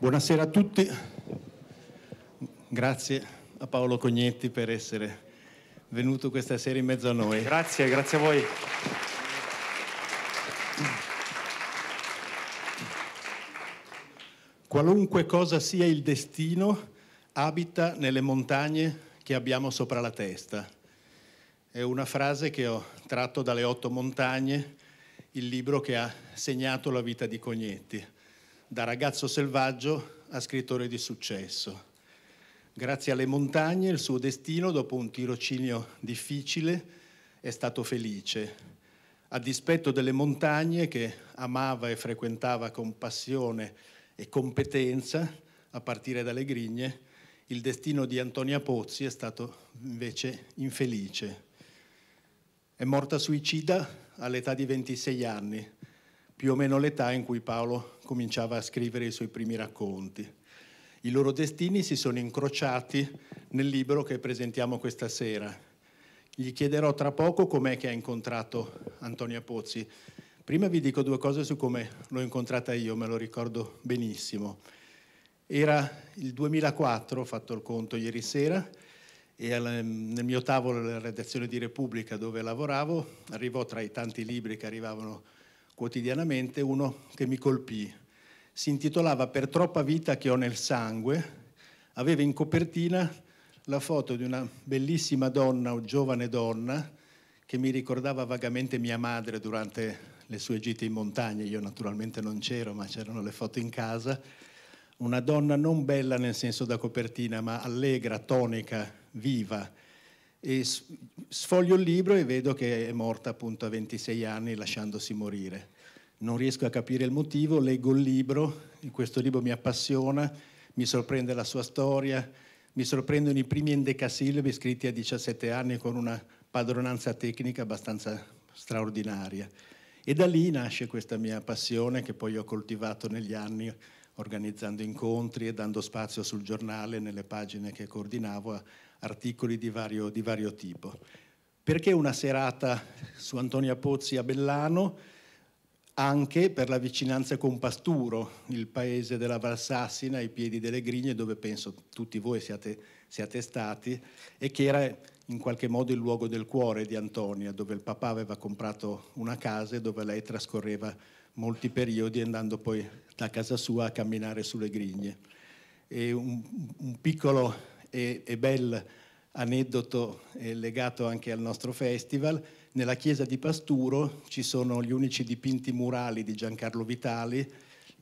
Buonasera a tutti, grazie a Paolo Cognetti per essere venuto questa sera in mezzo a noi. Grazie, grazie a voi. Qualunque cosa sia il destino, abita nelle montagne che abbiamo sopra la testa. È una frase che ho tratto dalle otto montagne, il libro che ha segnato la vita di Cognetti da ragazzo selvaggio a scrittore di successo. Grazie alle montagne il suo destino, dopo un tirocinio difficile, è stato felice. A dispetto delle montagne che amava e frequentava con passione e competenza, a partire dalle grigne, il destino di Antonia Pozzi è stato invece infelice. È morta suicida all'età di 26 anni, più o meno l'età in cui Paolo cominciava a scrivere i suoi primi racconti. I loro destini si sono incrociati nel libro che presentiamo questa sera. Gli chiederò tra poco com'è che ha incontrato Antonia Pozzi. Prima vi dico due cose su come l'ho incontrata io, me lo ricordo benissimo. Era il 2004, ho fatto il conto ieri sera, e nel mio tavolo della redazione di Repubblica dove lavoravo arrivò tra i tanti libri che arrivavano quotidianamente uno che mi colpì. Si intitolava Per troppa vita che ho nel sangue, aveva in copertina la foto di una bellissima donna o giovane donna che mi ricordava vagamente mia madre durante le sue gite in montagna, io naturalmente non c'ero, ma c'erano le foto in casa, una donna non bella nel senso da copertina, ma allegra, tonica, viva, e sfoglio il libro e vedo che è morta appunto a 26 anni lasciandosi morire. Non riesco a capire il motivo, leggo il libro, questo libro mi appassiona, mi sorprende la sua storia, mi sorprendono i primi endecasillabi scritti a 17 anni con una padronanza tecnica abbastanza straordinaria. E da lì nasce questa mia passione che poi ho coltivato negli anni organizzando incontri e dando spazio sul giornale, nelle pagine che coordinavo, articoli di vario, di vario tipo. Perché una serata su Antonia Pozzi a Bellano? Anche per la vicinanza con Pasturo, il paese della Valsassina, ai piedi delle Grigne, dove penso tutti voi siate, siate stati, e che era in qualche modo il luogo del cuore di Antonia, dove il papà aveva comprato una casa e dove lei trascorreva molti periodi andando poi da casa sua a camminare sulle grigne. E un, un piccolo e, e bel aneddoto eh, legato anche al nostro festival, nella chiesa di Pasturo ci sono gli unici dipinti murali di Giancarlo Vitali,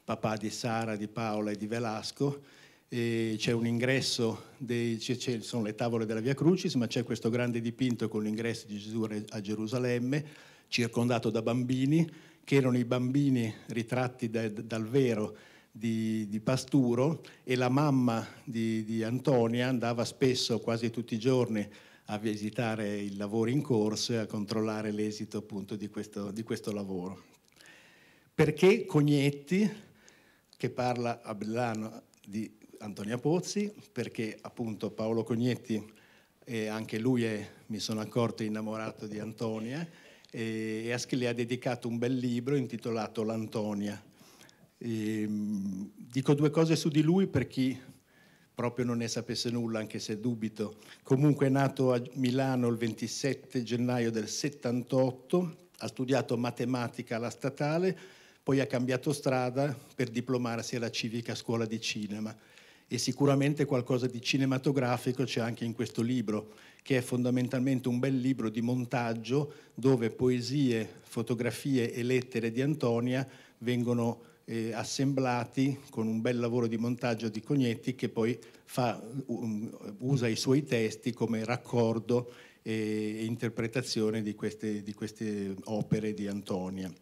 papà di Sara, di Paola e di Velasco, c'è un ingresso, dei, sono le tavole della Via Crucis, ma c'è questo grande dipinto con l'ingresso di Gesù a Gerusalemme, circondato da bambini, che erano i bambini ritratti da, dal vero di, di, pasturo e la mamma di, di, Antonia andava spesso, quasi tutti i giorni, a visitare il lavoro in corso e a controllare l'esito appunto di questo, di questo lavoro. Perché Cognetti, che parla a Bellano di Antonia Pozzi, perché appunto Paolo Cognetti, eh, anche lui è, mi sono accorto, innamorato di Antonia, e, e le ha dedicato un bel libro intitolato L'Antonia, e, ehm, dico due cose su di lui per chi proprio non ne sapesse nulla, anche se dubito. Comunque è nato a Milano il 27 gennaio del 78, ha studiato matematica alla statale, poi ha cambiato strada per diplomarsi alla civica scuola di cinema. E sicuramente qualcosa di cinematografico c'è anche in questo libro, che è fondamentalmente un bel libro di montaggio dove poesie, fotografie e lettere di Antonia vengono eh, assemblati con un bel lavoro di montaggio di Cognetti che poi fa, um, usa i suoi testi come raccordo e interpretazione di queste, di queste opere di Antonia.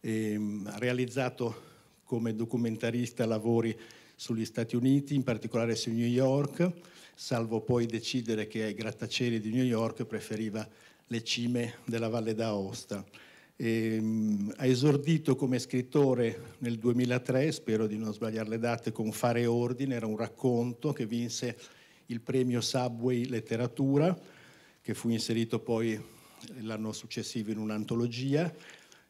Ehm, ha realizzato come documentarista lavori sugli Stati Uniti, in particolare su New York, salvo poi decidere che ai grattacieli di New York preferiva le cime della Valle d'Aosta. Ehm, ha esordito come scrittore nel 2003, spero di non sbagliare le date, con Fare Ordine, era un racconto che vinse il premio Subway Letteratura, che fu inserito poi l'anno successivo in un'antologia.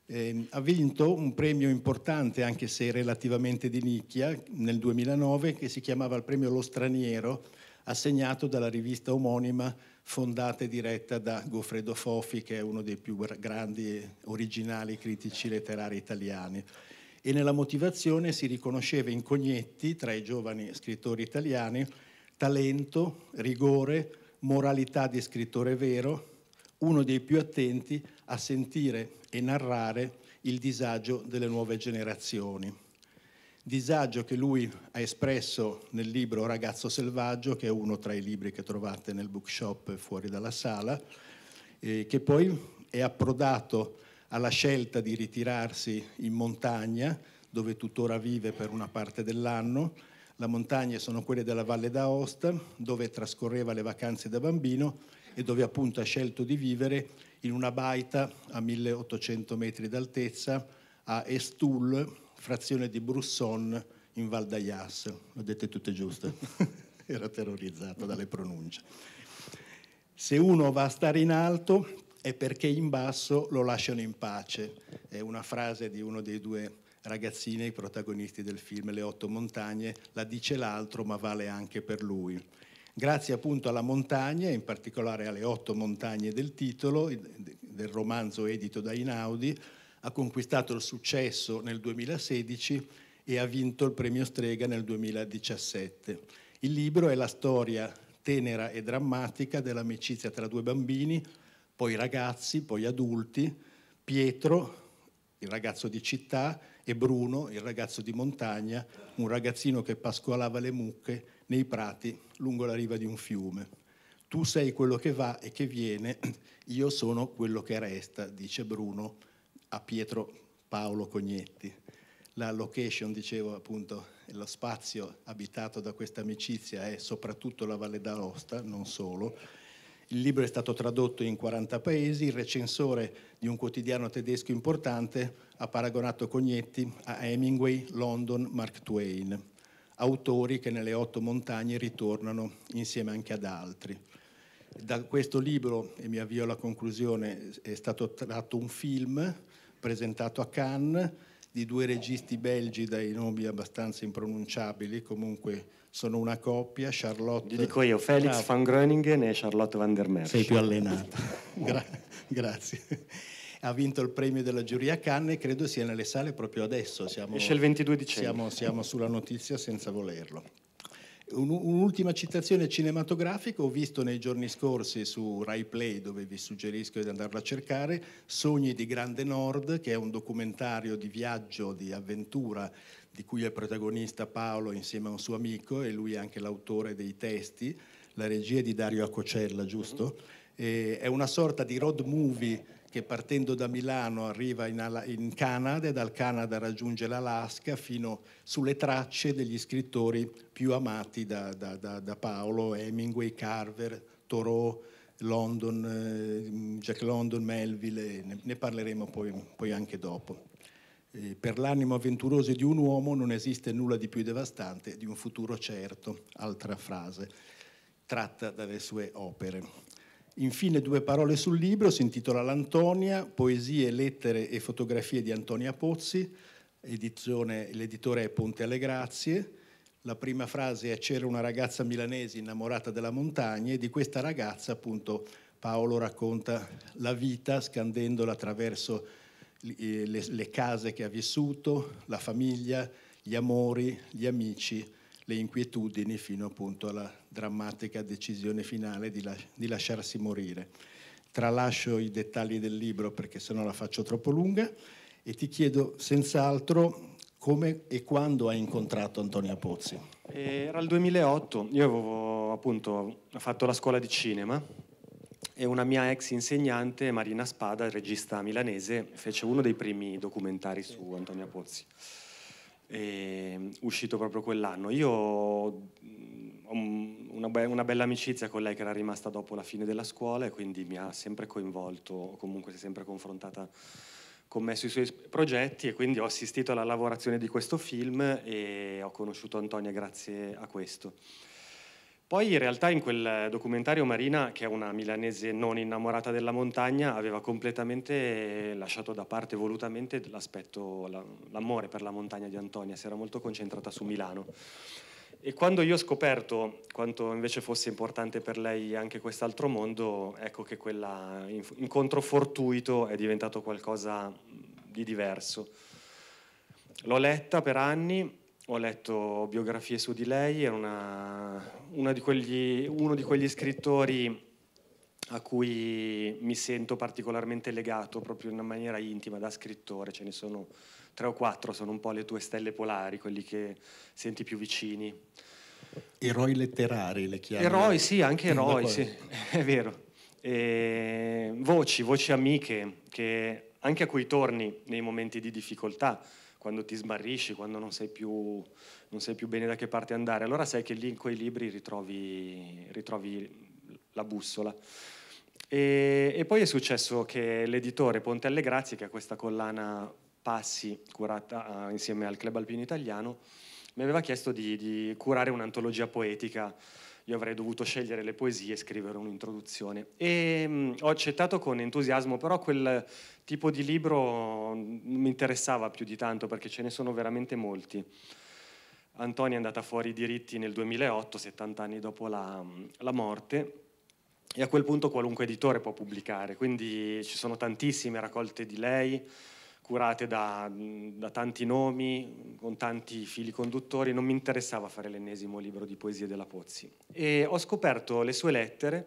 Eh, ha vinto un premio importante, anche se relativamente di nicchia, nel 2009, che si chiamava il premio Lo Straniero, assegnato dalla rivista omonima fondata e diretta da Goffredo Fofi, che è uno dei più grandi e originali critici letterari italiani. E nella motivazione si riconosceva in Cognetti, tra i giovani scrittori italiani, talento, rigore, moralità di scrittore vero, uno dei più attenti a sentire e narrare il disagio delle nuove generazioni disagio che lui ha espresso nel libro Ragazzo selvaggio, che è uno tra i libri che trovate nel bookshop fuori dalla sala, eh, che poi è approdato alla scelta di ritirarsi in montagna, dove tuttora vive per una parte dell'anno. Le montagne sono quelle della Valle d'Aosta, dove trascorreva le vacanze da bambino e dove appunto ha scelto di vivere in una baita a 1800 metri d'altezza a Estul, frazione di Brusson in Val d'Ayas, l'ho dette tutte giuste, era terrorizzato dalle pronunce. Se uno va a stare in alto è perché in basso lo lasciano in pace, è una frase di uno dei due ragazzini, i protagonisti del film Le otto montagne, la dice l'altro ma vale anche per lui. Grazie appunto alla montagna, in particolare alle otto montagne del titolo, del romanzo edito da Inaudi, ha conquistato il successo nel 2016 e ha vinto il premio Strega nel 2017. Il libro è la storia tenera e drammatica dell'amicizia tra due bambini, poi ragazzi, poi adulti, Pietro, il ragazzo di città, e Bruno, il ragazzo di montagna, un ragazzino che pascolava le mucche nei prati lungo la riva di un fiume. Tu sei quello che va e che viene, io sono quello che resta, dice Bruno a Pietro Paolo Cognetti. La location, dicevo appunto, lo spazio abitato da questa amicizia è soprattutto la Valle d'Aosta, non solo. Il libro è stato tradotto in 40 paesi, il recensore di un quotidiano tedesco importante ha paragonato Cognetti a Hemingway, London, Mark Twain, autori che nelle otto montagne ritornano insieme anche ad altri. Da questo libro, e mi avvio alla conclusione, è stato tratto un film presentato a Cannes di due registi belgi dai nomi abbastanza impronunciabili, comunque sono una coppia, Charlotte... Gli dico io, Felix ah, van Gröningen e Charlotte van der Merch. Sei più allenata, Gra grazie. Ha vinto il premio della giuria a Cannes e credo sia nelle sale proprio adesso. Siamo, Esce il 22 dicembre. Siamo, siamo sulla notizia senza volerlo. Un'ultima citazione cinematografica, ho visto nei giorni scorsi su Rai Play, dove vi suggerisco di andarla a cercare, Sogni di Grande Nord, che è un documentario di viaggio, di avventura, di cui è protagonista Paolo insieme a un suo amico e lui è anche l'autore dei testi, la regia è di Dario Acocella, giusto? Mm-hmm. E è una sorta di road movie che partendo da Milano arriva in, Ala- in Canada e dal Canada raggiunge l'Alaska fino sulle tracce degli scrittori più amati da, da, da, da Paolo, Hemingway, Carver, Thoreau, London, eh, Jack London, Melville, ne, ne parleremo poi, poi, anche dopo. Eh, per l'animo avventuroso di un uomo non esiste nulla di più devastante di un futuro certo, altra frase tratta dalle sue opere. Infine due parole sul libro, si intitola L'Antonia, poesie, lettere e fotografie di Antonia Pozzi, edizione, l'editore è Ponte alle Grazie. La prima frase è c'era una ragazza milanese innamorata della montagna e di questa ragazza appunto Paolo racconta la vita scandendola attraverso eh, le, le, case che ha vissuto, la famiglia, gli amori, gli amici, le inquietudini fino appunto alla drammatica decisione finale di, las di lasciarsi morire. Tralascio i dettagli del libro perché sennò la faccio troppo lunga e ti chiedo senz'altro come e quando hai incontrato Antonia Pozzi? Era il 2008, io avevo appunto fatto la scuola di cinema e una mia ex insegnante, Marina Spada, regista milanese, fece uno dei primi documentari su Antonia Pozzi, e, uscito proprio quell'anno. Io ho una, be- una, bella amicizia con lei che era rimasta dopo la fine della scuola e quindi mi ha sempre coinvolto, comunque si è sempre confrontata con me sui suoi progetti e quindi ho assistito alla lavorazione di questo film e ho conosciuto Antonia grazie a questo. Poi in realtà in quel documentario Marina, che è una milanese non innamorata della montagna, aveva completamente lasciato da parte volutamente l'aspetto, l'amore per la montagna di Antonia, si era molto concentrata su Milano. E quando io ho scoperto quanto invece fosse importante per lei anche quest'altro mondo, ecco che quell'incontro fortuito è diventato qualcosa di diverso. L'ho letta per anni, ho letto biografie su di lei, era una, una di quegli, uno di quegli scrittori a cui mi sento particolarmente legato proprio in una maniera intima da scrittore, ce ne sono tre o quattro sono un po' le tue stelle polari, quelli che senti più vicini. Eroi letterari le chiami? Eroi, sì, anche eroi, sì, è vero. E voci, voci amiche, che anche a cui torni nei momenti di difficoltà, quando ti sbarrisci, quando non sai più, non sai più bene da che parte andare, allora sai che lì in quei libri ritrovi, ritrovi la bussola. E, e, poi è successo che l'editore Ponte Grazie, che ha questa collana Passi, curata ah, insieme al Club Alpino Italiano, mi aveva chiesto di, di curare un'antologia poetica. Io avrei dovuto scegliere le poesie e scrivere un'introduzione. E mh, mm, ho accettato con entusiasmo, però quel tipo di libro non mm, mi interessava più di tanto perché ce ne sono veramente molti. Antonia è andata fuori i diritti nel 2008, 70 anni dopo la, mm, la morte, e a quel punto qualunque editore può pubblicare, quindi ci sono tantissime raccolte di lei, curate da, da, tanti nomi, con tanti fili conduttori, non mi interessava fare l'ennesimo libro di poesie della Pozzi. E ho scoperto le sue lettere,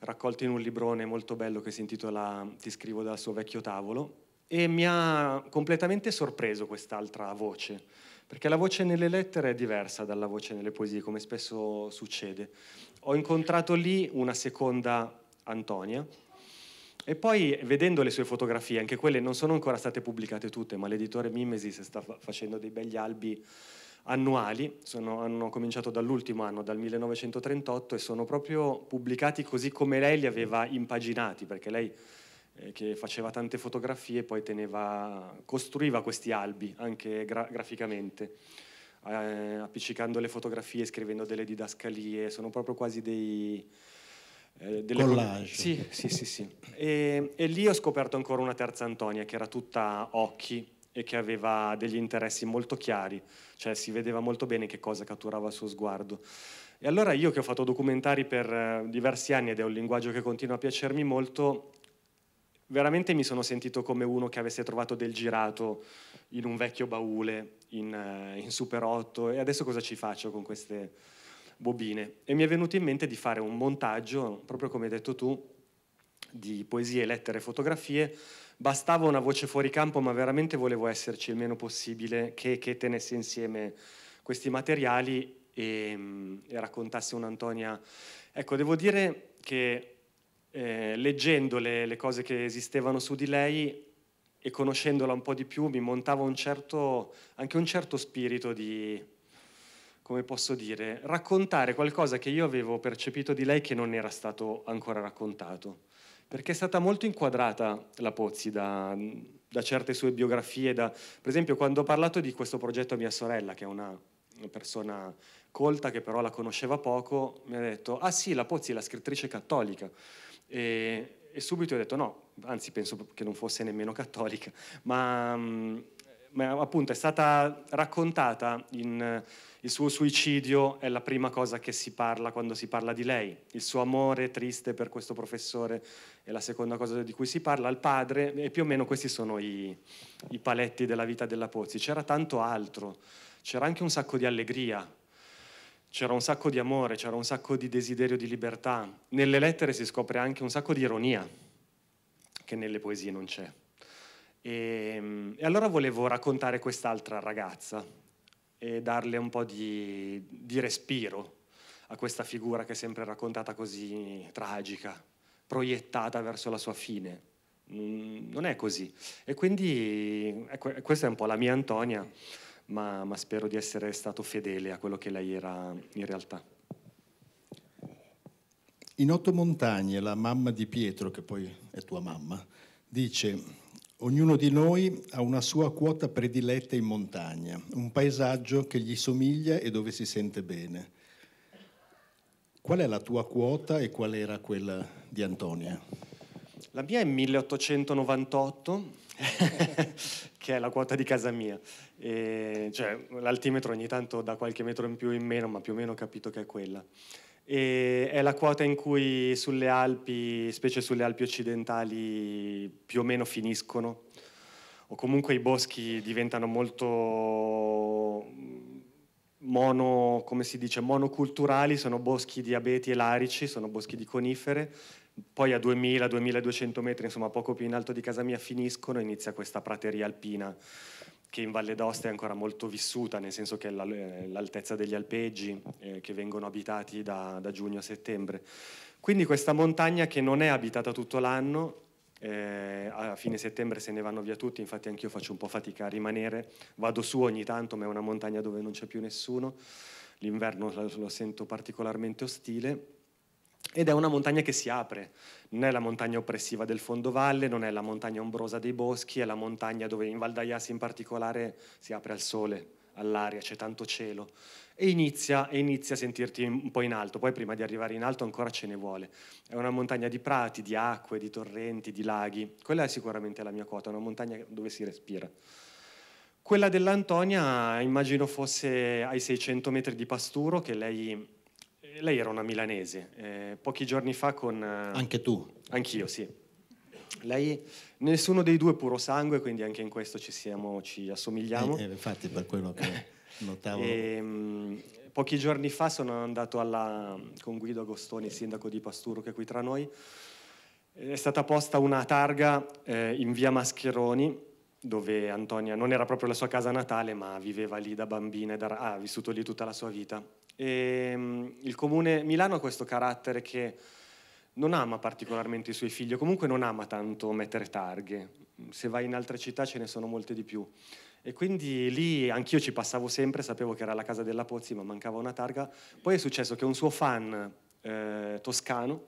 raccolte in un librone molto bello che si intitola Ti scrivo dal suo vecchio tavolo, e mi ha completamente sorpreso quest'altra voce, perché la voce nelle lettere è diversa dalla voce nelle poesie, come spesso succede. Ho incontrato lì una seconda Antonia, e poi vedendo le sue fotografie, anche quelle non sono ancora state pubblicate tutte, ma l'editore Mimesis sta facendo dei begli albi annuali, sono, hanno cominciato dall'ultimo anno, dal 1938, e sono proprio pubblicati così come lei li aveva impaginati, perché lei eh, che faceva tante fotografie poi teneva, costruiva questi albi anche gra- graficamente, eh, appiccicando le fotografie, scrivendo delle didascalie, sono proprio quasi dei eh, delle collage. Sì, sì, sì. sì. E, e, lì ho scoperto ancora una terza Antonia che era tutta occhi e che aveva degli interessi molto chiari, cioè si vedeva molto bene che cosa catturava il suo sguardo. E allora io che ho fatto documentari per eh, diversi anni ed è un linguaggio che continua a piacermi molto, veramente mi sono sentito come uno che avesse trovato del girato in un vecchio baule, in, eh, in Super 8, e adesso cosa ci faccio con queste bobine e mi è venuto in mente di fare un montaggio, proprio come hai detto tu, di poesie, lettere e fotografie. Bastava una voce fuori campo, ma veramente volevo esserci il meno possibile, che, che tenesse insieme questi materiali e, e raccontasse un'Antonia. Ecco, devo dire che eh, leggendo le, le cose che esistevano su di lei e conoscendola un po' di più mi montava un certo, anche un certo spirito di, come posso dire, raccontare qualcosa che io avevo percepito di lei che non era stato ancora raccontato, perché è stata molto inquadrata la Pozzi da, da certe sue biografie, da, per esempio quando ho parlato di questo progetto a mia sorella, che è una persona colta che però la conosceva poco, mi ha detto, ah sì, la Pozzi è la scrittrice cattolica. E, e subito ho detto no, anzi penso che non fosse nemmeno cattolica, ma mh, mm, appunto è stata raccontata in eh, il suo suicidio è la prima cosa che si parla quando si parla di lei, il suo amore triste per questo professore è la seconda cosa di cui si parla, il padre e più o meno questi sono i, i paletti della vita della Pozzi. C'era tanto altro, c'era anche un sacco di allegria, c'era un sacco di amore, c'era un sacco di desiderio di libertà. Nelle lettere si scopre anche un sacco di ironia che nelle poesie non c'è. E, ehm, e allora volevo raccontare quest'altra ragazza e darle un po' di, di respiro a questa figura che è sempre raccontata così tragica, proiettata verso la sua fine non è così. E quindi ecco, questa è un po' la mia Antonia, ma, ma, spero di essere stato fedele a quello che lei era in realtà. In Otto Montagne, la mamma di Pietro, che poi è tua mamma, dice Ognuno di noi ha una sua quota prediletta in montagna, un paesaggio che gli somiglia e dove si sente bene. Qual è la tua quota e qual era quella di Antonia? La mia è 1898, che è la quota di casa mia. E, cioè, l'altimetro ogni tanto dà qualche metro in più in meno, ma più o meno ho capito che è quella e è la quota in cui sulle Alpi, specie sulle Alpi occidentali, più o meno finiscono o comunque i boschi diventano molto mm, mono, come si dice, monoculturali, sono boschi di abeti e larici, sono boschi di conifere, poi a 2000-2200 metri, insomma poco più in alto di casa mia, finiscono e inizia questa prateria alpina che in Valle d'Aosta è ancora molto vissuta, nel senso che è eh, l'altezza degli alpeggi eh, che vengono abitati da, da, giugno a settembre. Quindi questa montagna che non è abitata tutto l'anno, eh, a fine settembre se ne vanno via tutti, infatti anch'io faccio un po' fatica a rimanere, vado su ogni tanto, ma è una montagna dove non c'è più nessuno, l'inverno lo sento particolarmente ostile ed è una montagna che si apre, non è la montagna oppressiva del fondovalle, non è la montagna ombrosa dei boschi, è la montagna dove in Val d'Aiasi in particolare si apre al sole, all'aria, c'è tanto cielo. E inizia, e inizia, a sentirti un po' in alto, poi prima di arrivare in alto ancora ce ne vuole. È una montagna di prati, di acque, di torrenti, di laghi. Quella è sicuramente la mia quota, una montagna dove si respira. Quella dell'Antonia immagino fosse ai 600 metri di pasturo che lei lei era una milanese, eh, pochi giorni fa con... Eh, anche tu. Anch'io, sì. Lei, nessuno dei due è puro sangue, quindi anche in questo ci, siamo, ci assomigliamo. Eh, eh, infatti per quello che notavo. E, ehm, mh, pochi giorni fa sono andato alla, con Guido Agostoni, sindaco di Pasturo che è qui tra noi. È stata posta una targa eh, in via Mascheroni dove Antonia non era proprio la sua casa natale, ma viveva lì da bambina e da, ha vissuto lì tutta la sua vita. E, ehm, il comune Milano ha questo carattere che non ama particolarmente i suoi figli, comunque non ama tanto mettere targhe. Se vai in altre città ce ne sono molte di più. E quindi lì anch'io ci passavo sempre, sapevo che era la casa della Pozzi, ma mancava una targa. Poi è successo che un suo fan eh, toscano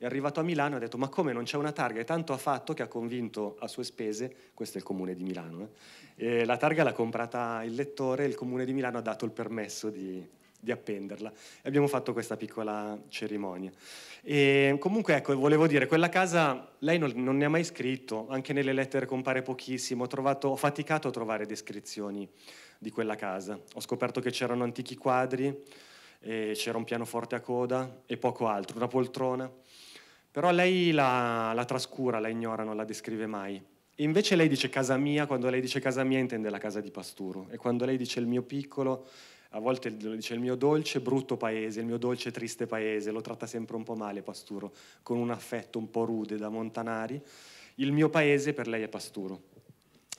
è arrivato a Milano e ha detto ma come non c'è una targa? E tanto ha fatto che ha convinto a sue spese, questo è il comune di Milano, eh, la targa l'ha comprata il lettore e il comune di Milano ha dato il permesso di, di appenderla. E abbiamo fatto questa piccola cerimonia. E comunque, ecco, volevo dire, quella casa lei non, non ne ha mai scritto, anche nelle lettere compare pochissimo. Ho, trovato, ho faticato a trovare descrizioni di quella casa. Ho scoperto che c'erano antichi quadri, c'era un pianoforte a coda e poco altro, una poltrona. Però lei la, la trascura, la ignora, non la descrive mai. invece lei dice casa mia, quando lei dice casa mia intende la casa di Pasturo. E quando lei dice il mio piccolo, a volte lo dice il mio dolce brutto paese, il mio dolce triste paese, lo tratta sempre un po' male Pasturo, con un affetto un po' rude da Montanari. Il mio paese per lei è Pasturo.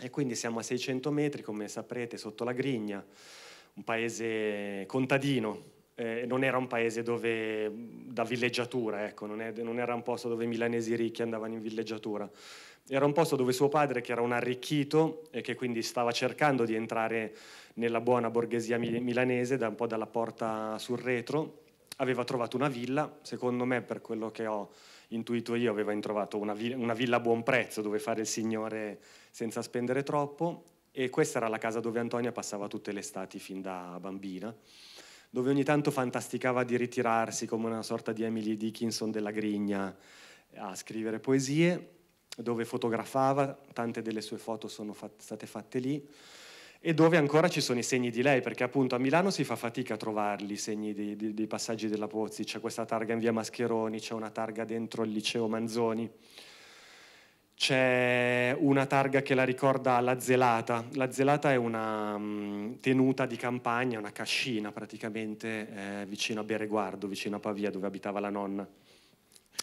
E quindi siamo a 600 metri, come saprete, sotto la Grigna, un paese contadino, eh, non era un paese dove, da villeggiatura, ecco, non, è, non era un posto dove i milanesi ricchi andavano in villeggiatura. Era un posto dove suo padre, che era un arricchito e che quindi stava cercando di entrare nella buona borghesia milanese, da un po' dalla porta sul retro, aveva trovato una villa, secondo me per quello che ho intuito io, aveva trovato una, una, villa a buon prezzo dove fare il signore senza spendere troppo e questa era la casa dove Antonia passava tutte le estati fin da bambina dove ogni tanto fantasticava di ritirarsi come una sorta di Emily Dickinson della Grigna a scrivere poesie, dove fotografava, tante delle sue foto sono fat- state fatte lì, e dove ancora ci sono i segni di lei, perché appunto a Milano si fa fatica a trovarli i segni dei, dei, dei passaggi della Pozzi, c'è questa targa in via Mascheroni, c'è una targa dentro il liceo Manzoni c'è una targa che la ricorda la zelata. La zelata è una mm, tenuta di campagna, una cascina praticamente eh, vicino a Bereguardo, vicino a Pavia dove abitava la nonna.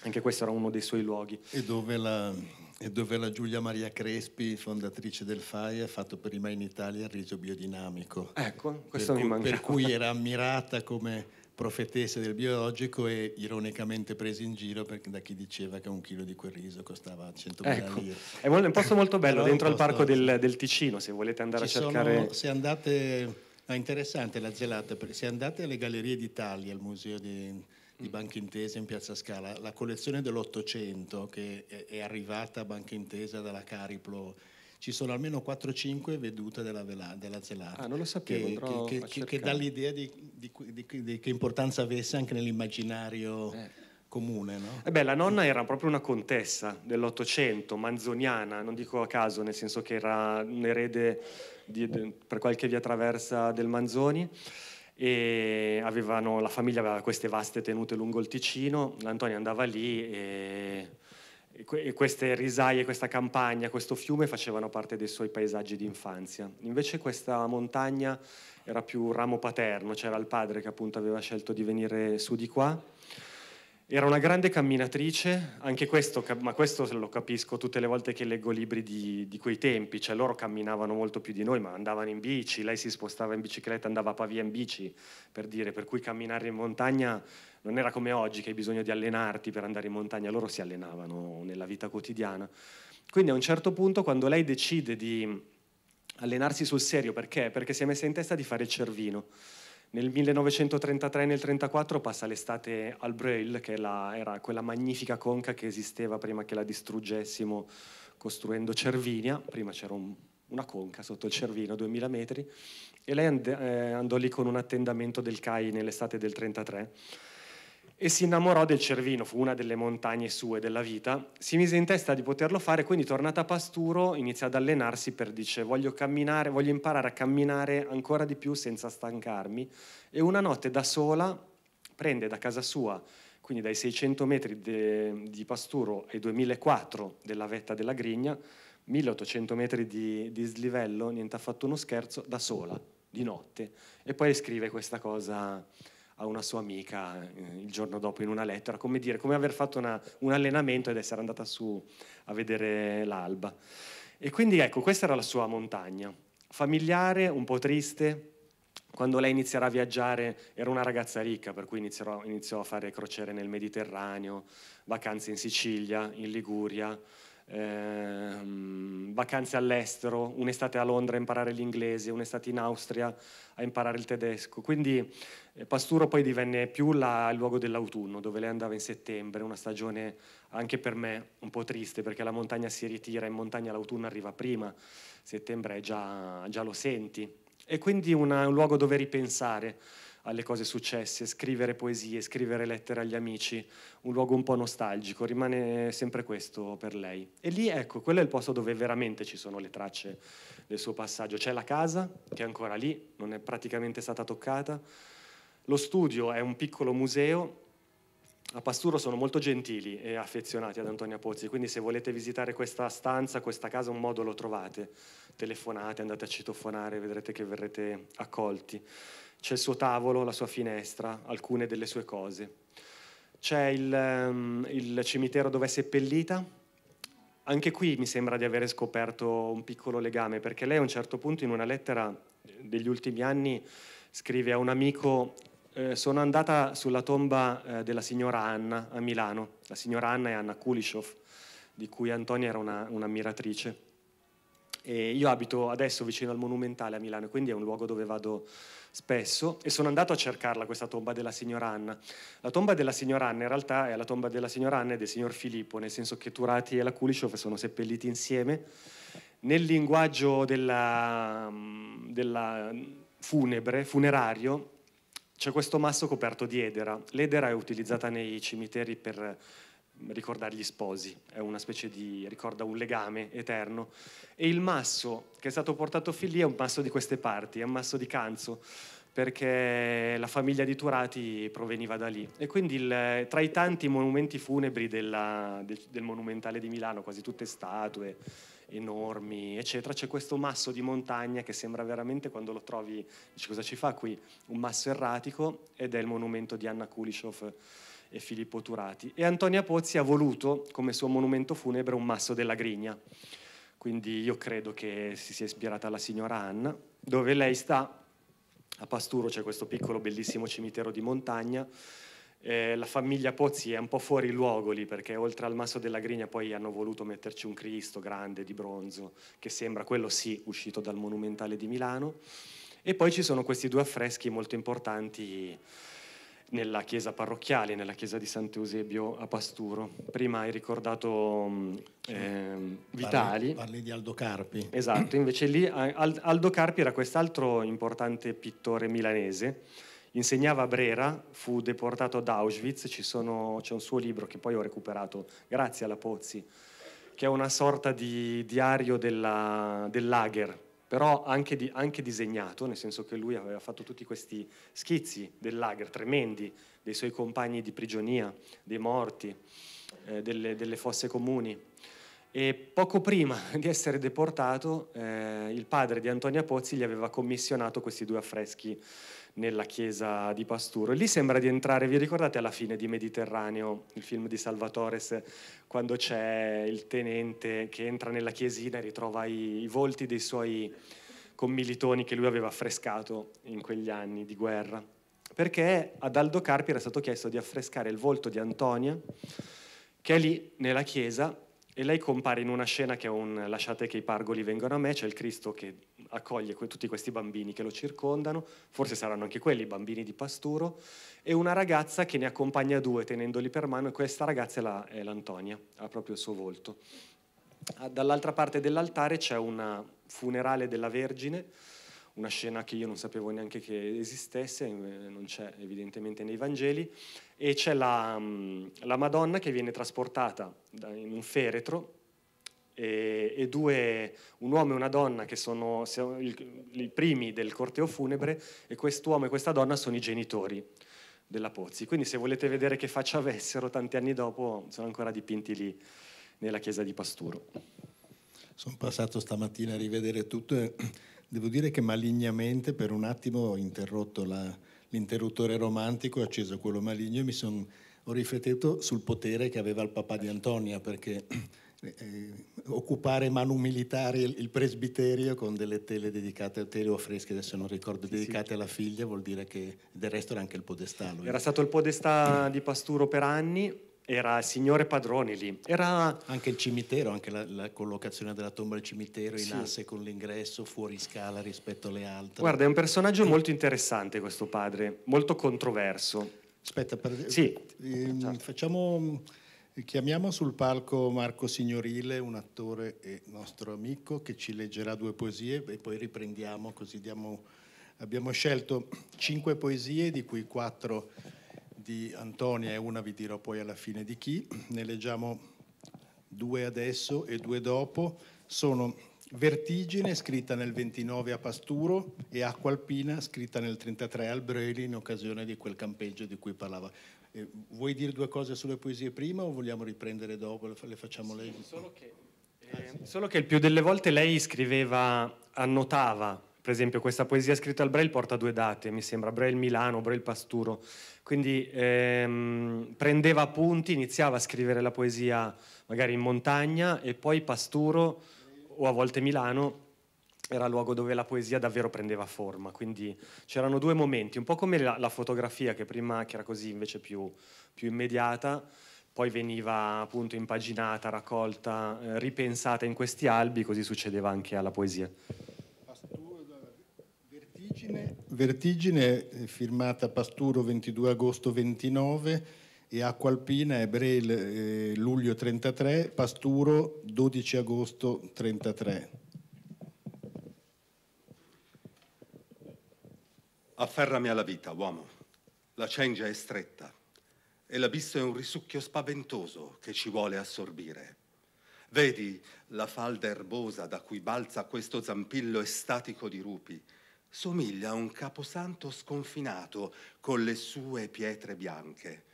Anche questo era uno dei suoi luoghi. E dove la, e dove la Giulia Maria Crespi, fondatrice del FAI, ha fatto prima in Italia il riso biodinamico. Ecco, questo per mi cui, mancava. Per cui era ammirata come profetesse del biologico e ironicamente presi in giro da chi diceva che un chilo di quel riso costava 100 ecco. lire. È un posto molto bello, dentro al parco del, del, Ticino, se volete andare Ci a cercare... Sono, se andate... È interessante la gelata, se andate alle Gallerie d'Italia, al museo di, di mm. Banca Intesa in Piazza Scala, la collezione dell'Ottocento che è, è arrivata a Banca Intesa dalla Cariplo ci sono almeno 4-5 vedute della, vela, della zelata. Ah, non lo sapevo, che, che, che, che dà l'idea di, di, di, di, che importanza avesse anche nell'immaginario... Eh. Comune, no? eh beh, la nonna era proprio una contessa dell'Ottocento, manzoniana, non dico a caso, nel senso che era un erede di, de, per qualche via traversa del Manzoni e avevano, la famiglia aveva queste vaste tenute lungo il Ticino, l'Antonio andava lì e e queste risaie, questa campagna, questo fiume facevano parte dei suoi paesaggi di infanzia. Invece questa montagna era più un ramo paterno, c'era il padre che appunto aveva scelto di venire su di qua era una grande camminatrice, anche questo, ma questo lo capisco tutte le volte che leggo libri di, di, quei tempi, cioè loro camminavano molto più di noi, ma andavano in bici, lei si spostava in bicicletta, andava a Pavia in bici, per dire, per cui camminare in montagna non era come oggi che hai bisogno di allenarti per andare in montagna, loro si allenavano nella vita quotidiana. Quindi a un certo punto quando lei decide di allenarsi sul serio, perché? Perché si è messa in testa di fare il cervino nel 1933 e nel 1934 passa l'estate al Breuil, che la, era quella magnifica conca che esisteva prima che la distruggessimo costruendo Cervinia. Prima c'era un, una conca sotto il Cervino, 2000 metri, e lei and, eh, andò lì con un attendamento del CAI nell'estate del 1933 e si innamorò del Cervino, fu una delle montagne sue della vita, si mise in testa di poterlo fare, quindi tornata a Pasturo inizia ad allenarsi per dice voglio camminare, voglio imparare a camminare ancora di più senza stancarmi e una notte da sola prende da casa sua, quindi dai 600 metri de, di Pasturo ai 2004 della vetta della Grigna, 1800 metri di, di slivello, niente ha fatto uno scherzo, da sola, di notte, e poi scrive questa cosa a una sua amica eh, il giorno dopo in una lettera, come dire, come aver fatto una, un allenamento ed essere andata su a vedere l'alba. E quindi ecco, questa era la sua montagna, familiare, un po' triste. Quando lei inizierà a viaggiare era una ragazza ricca, per cui iniziò, iniziò a fare crociere nel Mediterraneo, vacanze in Sicilia, in Liguria, Ehm, vacanze all'estero, un'estate a Londra a imparare l'inglese, un'estate in Austria a imparare il tedesco. Quindi eh, Pasturo poi divenne più la, il luogo dell'autunno, dove lei andava in settembre, una stagione anche per me un po' triste, perché la montagna si ritira, in montagna l'autunno arriva prima, settembre già, già lo senti. E quindi una, un luogo dove ripensare alle cose successe, scrivere poesie, scrivere lettere agli amici, un luogo un po' nostalgico, rimane sempre questo per lei. E lì, ecco, quello è il posto dove veramente ci sono le tracce del suo passaggio. C'è la casa, che è ancora lì, non è praticamente stata toccata, lo studio è un piccolo museo, a Pasturo sono molto gentili e affezionati ad Antonia Pozzi, quindi se volete visitare questa stanza, questa casa, un modo lo trovate. Telefonate, andate a citofonare, vedrete che verrete accolti. C'è il suo tavolo, la sua finestra, alcune delle sue cose. C'è il, ehm, il cimitero dove è seppellita. Anche qui mi sembra di aver scoperto un piccolo legame, perché lei a un certo punto in una lettera degli ultimi anni scrive a un amico eh, sono andata sulla tomba eh, della signora Anna a Milano, la signora Anna è Anna Kulishov, di cui Antonia era una, un'ammiratrice. E io abito adesso vicino al Monumentale a Milano, quindi è un luogo dove vado spesso e sono andato a cercarla questa tomba della signora Anna. La tomba della signora Anna in realtà è la tomba della signora Anna e del signor Filippo, nel senso che Turati e la Kulishov sono seppelliti insieme. Nel linguaggio della, della funebre, funerario, c'è questo masso coperto di edera. L'edera è utilizzata nei cimiteri per ricordare gli sposi, è una specie di ricorda un legame eterno. E il masso che è stato portato fin lì è un masso di queste parti, è un masso di Canzo, perché la famiglia di Turati proveniva da lì. E quindi il, tra i tanti monumenti funebri della, del, del Monumentale di Milano, quasi tutte statue enormi, eccetera, c'è questo masso di montagna che sembra veramente quando lo trovi, dici cosa ci fa qui? Un masso erratico ed è il monumento di Anna Kulishov e Filippo Turati. E Antonia Pozzi ha voluto come suo monumento funebre un masso della Grigna. Quindi io credo che si sia ispirata alla signora Anna, dove lei sta. A Pasturo c'è questo piccolo bellissimo cimitero di montagna. Eh, la famiglia Pozzi è un po' fuori luogo lì perché oltre al masso della Grigna poi hanno voluto metterci un Cristo grande di bronzo che sembra quello sì uscito dal Monumentale di Milano. E poi ci sono questi due affreschi molto importanti nella chiesa parrocchiale, nella chiesa di Sant'Eusebio a Pasturo. Prima hai ricordato eh, Vitali. Parli, parli, di Aldo Carpi. Esatto, invece lì Aldo Carpi era quest'altro importante pittore milanese. Insegnava a Brera, fu deportato ad Auschwitz, sono, c'è un suo libro che poi ho recuperato grazie alla Pozzi, che è una sorta di diario della, del lager, però anche, di, anche, disegnato, nel senso che lui aveva fatto tutti questi schizzi del lager tremendi, dei suoi compagni di prigionia, dei morti, eh, delle, delle, fosse comuni. E poco prima di essere deportato, eh, il padre di Antonia Pozzi gli aveva commissionato questi due affreschi nella chiesa di Pasturo. Lì sembra di entrare, vi ricordate alla fine di Mediterraneo, il film di Salvatores, quando c'è il tenente che entra nella chiesina e ritrova i, i volti dei suoi commilitoni che lui aveva affrescato in quegli anni di guerra? Perché ad Aldo Carpi era stato chiesto di affrescare il volto di Antonia, che è lì nella chiesa e lei compare in una scena che è un lasciate che i pargoli vengano a me, c'è il Cristo che accoglie que- tutti questi bambini che lo circondano, forse saranno anche quelli bambini di pasturo, e una ragazza che ne accompagna due tenendoli per mano, e questa ragazza è, la, è l'Antonia, ha proprio il suo volto. Ah, dall'altra parte dell'altare c'è una funerale della Vergine, una scena che io non sapevo neanche che esistesse, eh, non c'è evidentemente nei Vangeli, e c'è la, mm, la Madonna che viene trasportata in un feretro e, e due, un uomo e una donna che sono i primi del corteo funebre e quest'uomo e questa donna sono i genitori della Pozzi. Quindi se volete vedere che faccia avessero tanti anni dopo, sono ancora dipinti lì nella chiesa di Pasturo. Sono passato stamattina a rivedere tutto e devo dire che malignamente per un attimo ho interrotto la, l'interruttore romantico, ho acceso quello maligno e mi sono ho riflettuto sul potere che aveva il papà di Antonia, perché eh, occupare manu militari il presbiterio con delle tele dedicate, tele o fresche, adesso non ricordo, sì, dedicate sì. alla figlia, vuol dire che del resto era anche il podestà. Lui. Era stato il podestà di Pasturo per anni, era signore padrone lì. Era... Anche il cimitero, anche la, la collocazione della tomba al cimitero sì. in asse con l'ingresso fuori scala rispetto alle altre. Guarda, è un personaggio eh. molto interessante questo padre, molto controverso. Aspetta, per... sì. Ehm, esatto. facciamo... Chiamiamo sul palco Marco Signorile, un attore e nostro amico, che ci leggerà due poesie e poi riprendiamo, così diamo... Abbiamo scelto cinque poesie, di cui quattro di Antonia e una vi dirò poi alla fine di chi, ne leggiamo due adesso e due dopo, sono Vertigine scritta nel 29 a Pasturo e Acqua Alpina scritta nel 33 al Breli in occasione di quel campeggio di cui parlava. Eh, vuoi dire due cose sulle poesie prima o vogliamo riprendere dopo? Le facciamo sì, leggere? Solo, ah, eh, solo che il più delle volte lei scriveva, annotava per esempio questa poesia scritta al Braille porta due date, mi sembra, Braille Milano, Braille Pasturo, quindi ehm, prendeva appunti, iniziava a scrivere la poesia magari in montagna e poi Pasturo o a volte Milano era il luogo dove la poesia davvero prendeva forma, quindi c'erano due momenti, un po' come la, la fotografia che prima che era così invece più, più immediata, poi veniva appunto impaginata, raccolta, eh, ripensata in questi albi, così succedeva anche alla poesia. Vertigine, eh, Vertigine eh, firmata Pasturo 22 agosto 29 e Acqua Alpina Ebrel eh, luglio 33, Pasturo 12 agosto 33. Afferrami alla vita, uomo. La cengia è stretta e l'abisso è un risucchio spaventoso che ci vuole assorbire. Vedi la falda erbosa da cui balza questo zampillo estatico di rupi somiglia a un caposanto sconfinato con le sue pietre bianche.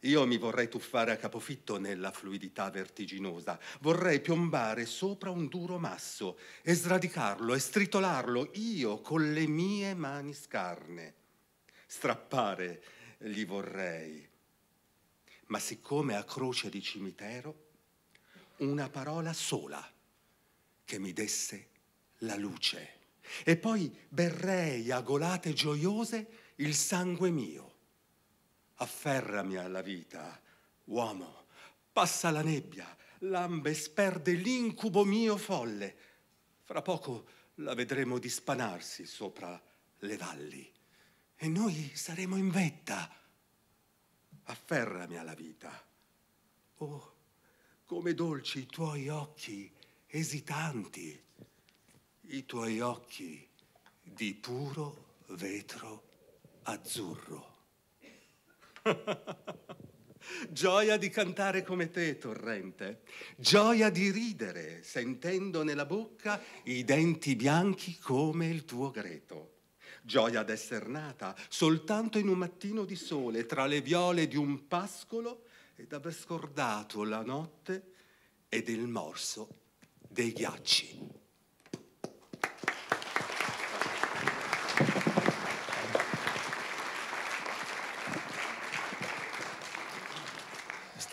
Io mi vorrei tuffare a capofitto nella fluidità vertiginosa, vorrei piombare sopra un duro masso e sradicarlo e stritolarlo io con le mie mani scarne. Strappare li vorrei. Ma siccome a croce di cimitero una parola sola che mi desse la luce. E poi berrei a golate gioiose il sangue mio. Afferrami alla vita, uomo, passa la nebbia, lambe sperde l'incubo mio folle. Fra poco la vedremo dispanarsi sopra le valli e noi saremo in vetta. Afferrami alla vita. Oh, come dolci i tuoi occhi esitanti i tuoi occhi di puro vetro azzurro. Gioia di cantare come te, torrente. Gioia di ridere, sentendo nella bocca i denti bianchi come il tuo greto. Gioia d'esser nata soltanto in un mattino di sole, tra le viole di un pascolo, ed aver scordato la notte ed il morso dei ghiacci.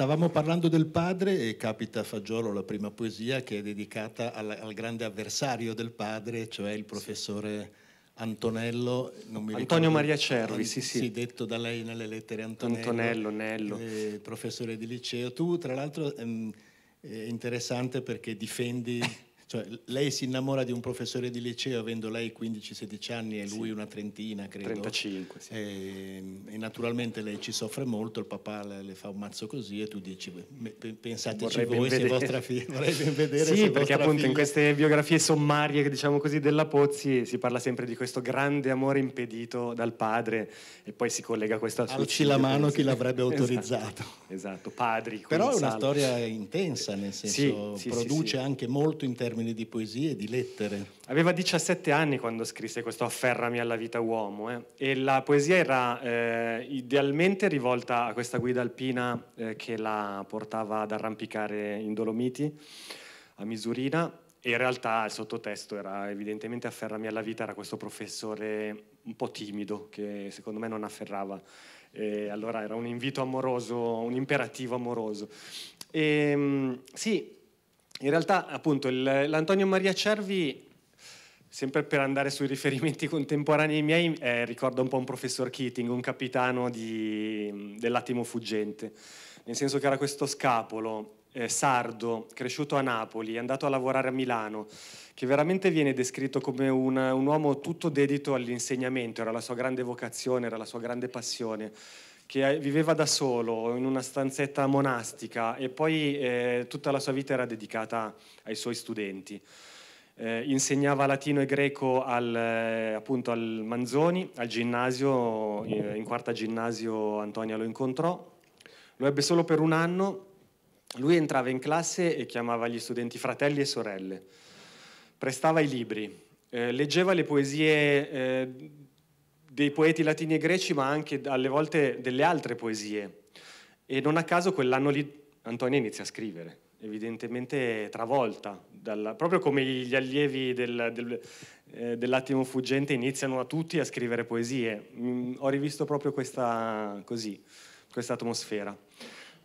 Stavamo parlando del padre e capita a Fagiolo la prima poesia che è dedicata al, al grande avversario del padre, cioè il professore Antonello. Antonio ricordo, Maria Cervi, sì, sì. Sì, detto da lei nelle lettere Antonello. Antonello, Nello. Eh, professore di liceo. Tu, tra l'altro, ehm, è interessante perché difendi Cioè, lei si innamora di un professore di liceo avendo lei 15-16 anni e lui sì. una trentina, credo. 35, sì. E, ehm, e, naturalmente lei ci soffre molto, il papà le, le fa un mazzo così e tu dici, pensateci voi se vostra figlia, vorrei ben vedere Sì, perché appunto figlia... in queste biografie sommarie, diciamo così, della Pozzi si parla sempre di questo grande amore impedito dal padre e poi si collega questo al suicidio. Alci la mano chi l'avrebbe esatto, autorizzato. Esatto, esatto. padri. Però è una storia intensa, nel senso sì, produce anche molto interessante termini di poesie e di lettere. Aveva 17 anni quando scrisse questo Afferrami alla vita uomo eh, e la poesia era eh, idealmente rivolta a questa guida alpina eh, che la portava ad arrampicare in Dolomiti, a Misurina, e in realtà il sottotesto era evidentemente Afferrami alla vita, era questo professore un po' timido che secondo me non afferrava. E allora era un invito amoroso, un imperativo amoroso. E, ehm, sì, in realtà, appunto, l'Antonio Maria Cervi, sempre per andare sui riferimenti contemporanei miei, eh, ricorda un po' un professor Keating, un capitano dell'attimo fuggente, nel senso che era questo scapolo eh, sardo, cresciuto a Napoli, è andato a lavorare a Milano, che veramente viene descritto come un, un uomo tutto dedito all'insegnamento, era la sua grande vocazione, era la sua grande passione che viveva da solo in una stanzetta monastica e poi eh, tutta la sua vita era dedicata ai suoi studenti. Eh, insegnava latino e greco al, eh, appunto al Manzoni, al ginnasio, in, eh, in quarta ginnasio Antonia lo incontrò, lo ebbe solo per un anno, lui entrava in classe e chiamava gli studenti fratelli e sorelle, prestava i libri, eh, leggeva le poesie eh, dei poeti latini e greci, ma anche alle volte delle altre poesie. E non a caso quell'anno lì Antonia inizia a scrivere, evidentemente travolta, dalla, proprio come gli allievi del, del, eh, dell'attimo fuggente iniziano a tutti a scrivere poesie. Mm, ho rivisto proprio questa, così, questa atmosfera.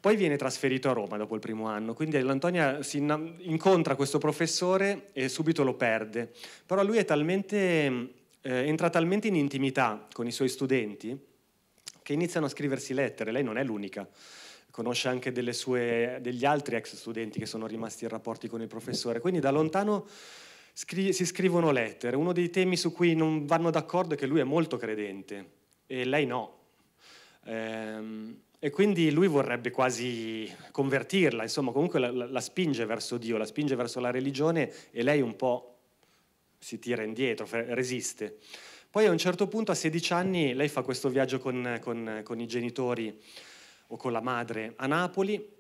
Poi viene trasferito a Roma dopo il primo anno, quindi l'Antonia si incontra questo professore e subito lo perde. Però lui è talmente eh, entra talmente in intimità con i suoi studenti che iniziano a scriversi lettere, lei non è l'unica, conosce anche sue, degli altri ex studenti che sono rimasti in rapporti con il professore, quindi da lontano scri- si scrivono lettere. Uno dei temi su cui non vanno d'accordo è che lui è molto credente e lei no. Ehm, e quindi lui vorrebbe quasi convertirla, insomma comunque la, la spinge verso Dio, la spinge verso la religione e lei un po' si tira indietro, resiste. Poi a un certo punto, a 16 anni, lei fa questo viaggio con, con, con i genitori o con la madre a Napoli,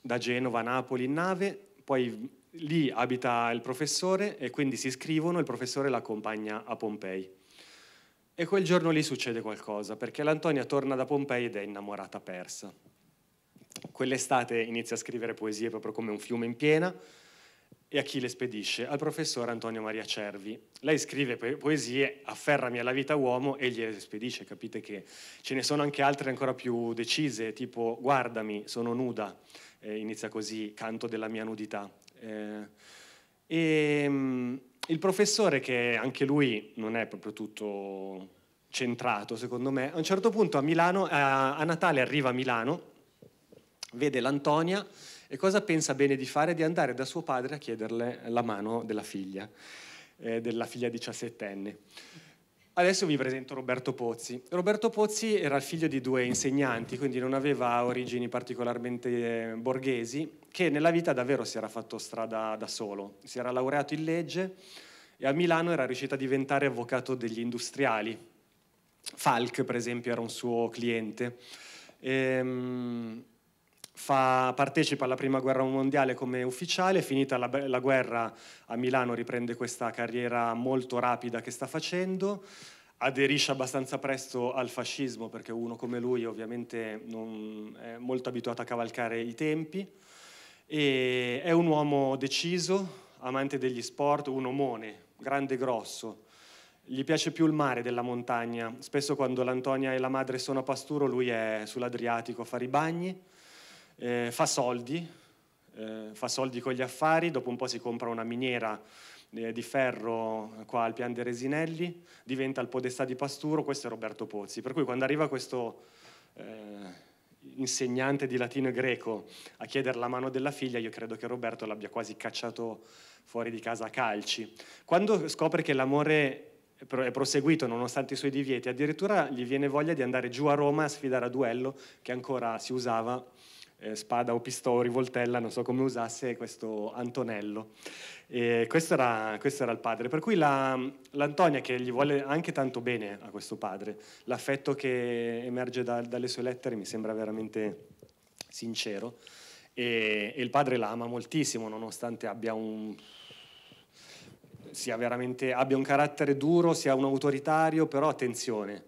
da Genova a Napoli in nave, poi lì abita il professore e quindi si iscrivono, il professore l'accompagna a Pompei. E quel giorno lì succede qualcosa, perché l'Antonia torna da Pompei ed è innamorata persa. Quell'estate inizia a scrivere poesie proprio come un fiume in piena, e a chi le spedisce? Al professore Antonio Maria Cervi. Lei scrive poesie, afferrami alla vita uomo e gliele spedisce, capite che ce ne sono anche altre ancora più decise, tipo guardami, sono nuda, eh, inizia così, canto della mia nudità. Eh, e ehm, mh, il professore, che anche lui non è proprio tutto centrato, secondo me, a un certo punto a, Milano, a, a Natale arriva a Milano, vede l'Antonia e cosa pensa bene di fare? Di andare da suo padre a chiederle la mano della figlia, eh, della figlia diciassettenne. Adesso vi presento Roberto Pozzi. Roberto Pozzi era il figlio di due insegnanti, quindi non aveva origini particolarmente eh, borghesi, che nella vita davvero si era fatto strada da solo. Si era laureato in legge e a Milano era riuscito a diventare avvocato degli industriali. Falk, per esempio, era un suo cliente. Ehm, Fa, partecipa alla prima guerra mondiale come ufficiale, finita la, la, guerra a Milano riprende questa carriera molto rapida che sta facendo, aderisce abbastanza presto al fascismo perché uno come lui ovviamente non, è molto abituato a cavalcare i tempi e è un uomo deciso, amante degli sport, un omone, grande e grosso. Gli piace più il mare della montagna, spesso quando l'Antonia e la madre sono a pasturo lui è sull'Adriatico a fare i bagni eh, fa soldi, eh, fa soldi con gli affari, dopo un po' si compra una miniera eh, di ferro qua al Pian de Resinelli, diventa il podestà di Pasturo, questo è Roberto Pozzi. Per cui quando arriva questo eh, insegnante di latino e greco a chiedere la mano della figlia, io credo che Roberto l'abbia quasi cacciato fuori di casa a calci. Quando scopre che l'amore è proseguito nonostante i suoi divieti, addirittura gli viene voglia di andare giù a Roma a sfidare a duello che ancora si usava eh, spada o pistola o rivoltella, non so come usasse, questo Antonello. Questo era, questo, era, il padre. Per cui la, l'Antonia, che gli vuole anche tanto bene a questo padre, l'affetto che emerge da, dalle sue lettere mi sembra veramente sincero. E, e il padre la ama moltissimo, nonostante abbia un, abbia un carattere duro, sia un autoritario, però attenzione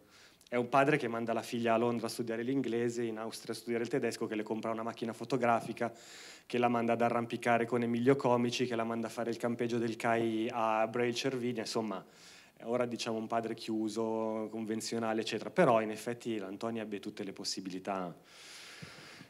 è un padre che manda la figlia a Londra a studiare l'inglese, in Austria a studiare il tedesco, che le compra una macchina fotografica, che la manda ad arrampicare con Emilio Comici, che la manda a fare il campeggio del CAI a Braille Cervinia, insomma, ora diciamo un padre chiuso, convenzionale, eccetera. Però in effetti l'Antonio ebbe tutte le possibilità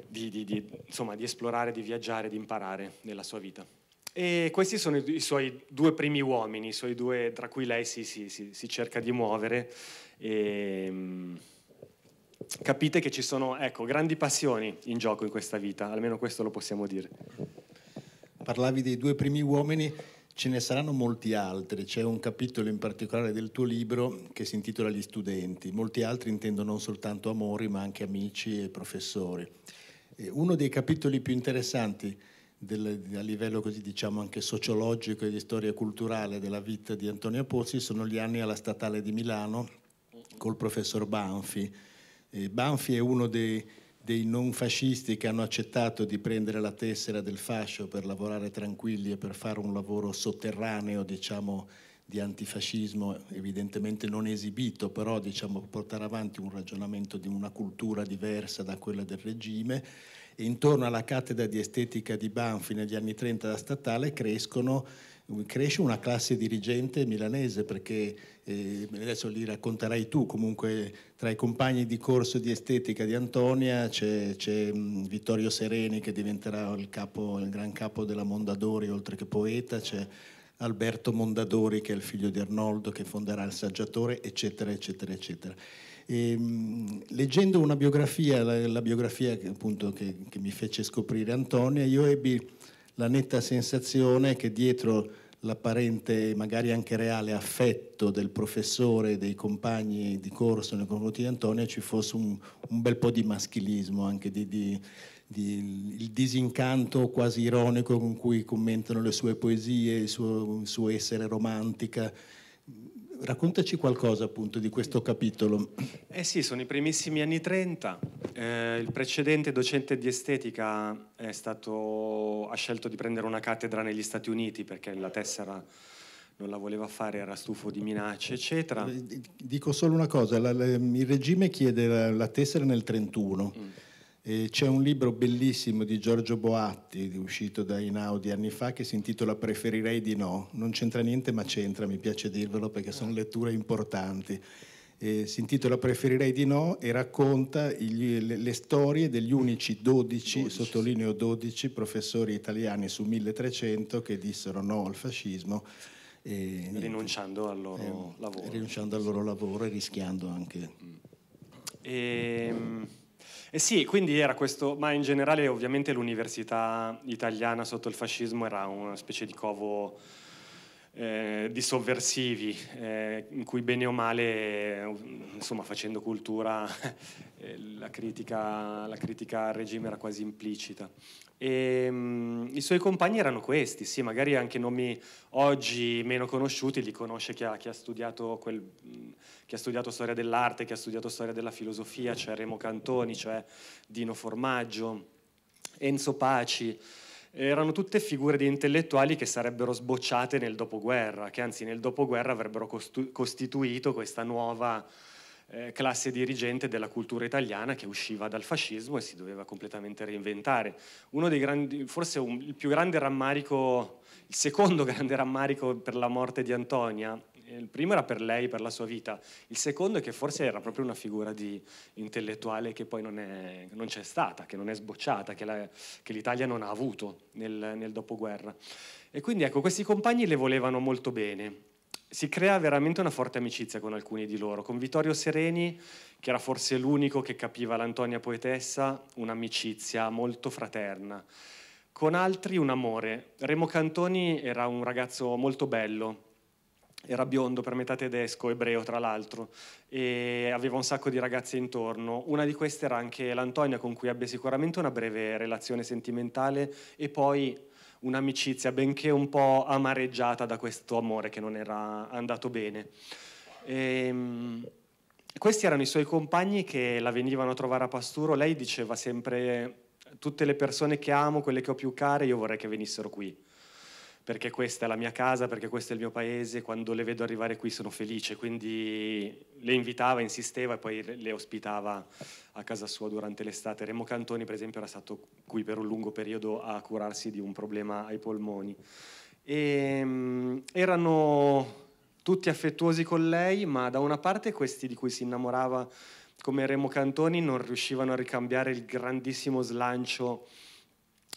di, di, di, insomma, di esplorare, di viaggiare, di imparare nella sua vita. E questi sono i, i, suoi due primi uomini, i suoi due tra cui lei si, si, si, si cerca di muovere. E, ehm, capite che ci sono ecco, grandi passioni in gioco in questa vita, almeno questo lo possiamo dire. Parlavi dei due primi uomini, ce ne saranno molti altri, c'è un capitolo in particolare del tuo libro che si intitola Gli studenti, molti altri intendo non soltanto amori ma anche amici e professori. Uno dei capitoli più interessanti del, a livello così diciamo anche sociologico e di storia culturale della vita di Antonio Pozzi sono gli anni alla Statale di Milano col professor Banfi. E Banfi è uno dei, dei non fascisti che hanno accettato di prendere la tessera del fascio per lavorare tranquilli e per fare un lavoro sotterraneo, diciamo, di antifascismo, evidentemente non esibito, però diciamo, portare avanti un ragionamento di una cultura diversa da quella del regime intorno alla cattedra di estetica di Banfi negli anni 30 da statale crescono cresce una classe dirigente milanese perché eh, adesso li racconterai tu comunque tra i compagni di corso di estetica di Antonia c'è, mm, Vittorio Sereni che diventerà il, capo, il, gran capo della Mondadori oltre che poeta c'è Alberto Mondadori che è il figlio di Arnoldo che fonderà il saggiatore eccetera eccetera eccetera e, ehm, leggendo una biografia, la, la biografia che, appunto, che, che mi fece scoprire Antonia, io ebbi la netta sensazione che dietro l'apparente, magari anche reale, affetto del professore, e dei compagni di corso nei confronti di Antonia ci fosse un, un bel po' di maschilismo, anche di, di, di, il disincanto quasi ironico con cui commentano le sue poesie, il suo, il suo essere romantica raccontaci qualcosa appunto di questo capitolo. Eh sì, sono i primissimi anni 30. Eh, il precedente docente di estetica stato, ha scelto di prendere una cattedra negli Stati Uniti perché la tessera non la voleva fare, era stufo di minacce, eccetera. Eh, dico solo una cosa, la, la, il regime chiede la, la tessera nel 31. Mm c'è un libro bellissimo di Giorgio Boatti, uscito da Inaudi anni fa, che si intitola Preferirei di no. Non c'entra niente, ma c'entra, mi piace dirvelo perché sono letture importanti. Eh, si intitola Preferirei di no e racconta gli, le, le, storie degli unici 12, 12, sottolineo 12, professori italiani su 1300 che dissero no al fascismo. E, rinunciando al loro eh, lavoro. Rinunciando al loro lavoro e rischiando anche. Mm. E, ehm, e eh sì, quindi era questo, ma in generale ovviamente l'università italiana sotto il fascismo era una specie di covo eh, di sovversivi, eh, in cui bene o male, eh, insomma facendo cultura, eh, la, critica, la, critica, al regime era quasi implicita. E, ehm, mh, I suoi compagni erano questi, sì, magari anche nomi oggi meno conosciuti, li conosce chi ha, chi ha studiato quel... Mh, che ha studiato storia dell'arte, che ha studiato storia della filosofia, c'è cioè Remo Cantoni, c'è cioè Dino Formaggio, Enzo Paci. Erano tutte figure di intellettuali che sarebbero sbocciate nel dopoguerra, che anzi nel dopoguerra avrebbero costu- costituito questa nuova eh, classe dirigente della cultura italiana che usciva dal fascismo e si doveva completamente reinventare. Uno dei grandi, forse un, il più grande rammarico, il secondo grande rammarico per la morte di Antonia il primo era per lei, per la sua vita, il secondo è che forse era proprio una figura di intellettuale che poi non, è, non c'è stata, che non è sbocciata, che, la, che l'Italia non ha avuto nel, nel dopoguerra. E quindi ecco, questi compagni le volevano molto bene, si crea veramente una forte amicizia con alcuni di loro, con Vittorio Sereni, che era forse l'unico che capiva l'Antonia poetessa, un'amicizia molto fraterna, con altri un amore. Remo Cantoni era un ragazzo molto bello, era biondo, per metà tedesco, ebreo tra l'altro, e aveva un sacco di ragazze intorno. Una di queste era anche l'Antonia, con cui ebbe sicuramente una breve relazione sentimentale e poi un'amicizia, benché un po' amareggiata da questo amore che non era andato bene. E, ehm, questi erano i suoi compagni che la venivano a trovare a Pasturo. Lei diceva sempre: Tutte le persone che amo, quelle che ho più care, io vorrei che venissero qui perché questa è la mia casa, perché questo è il mio paese, quando le vedo arrivare qui sono felice, quindi le invitava, insisteva e poi le ospitava a casa sua durante l'estate. Remo Cantoni per esempio era stato qui per un lungo periodo a curarsi di un problema ai polmoni. E, ehm, erano tutti affettuosi con lei, ma da una parte questi di cui si innamorava come Remo Cantoni non riuscivano a ricambiare il grandissimo slancio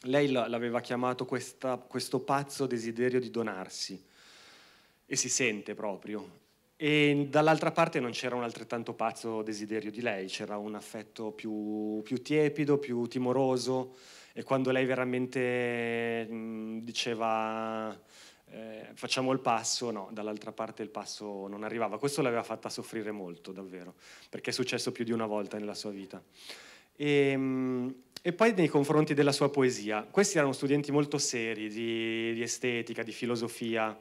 lei l'aveva chiamato questa, questo pazzo desiderio di donarsi e si sente proprio. E dall'altra parte non c'era un altrettanto pazzo desiderio di lei, c'era un affetto più, più tiepido, più timoroso e quando lei veramente diceva eh, facciamo il passo, no, dall'altra parte il passo non arrivava. Questo l'aveva fatta soffrire molto, davvero, perché è successo più di una volta nella sua vita. E, ehm, e poi nei confronti della sua poesia. Questi erano studenti molto seri di, di estetica, di filosofia.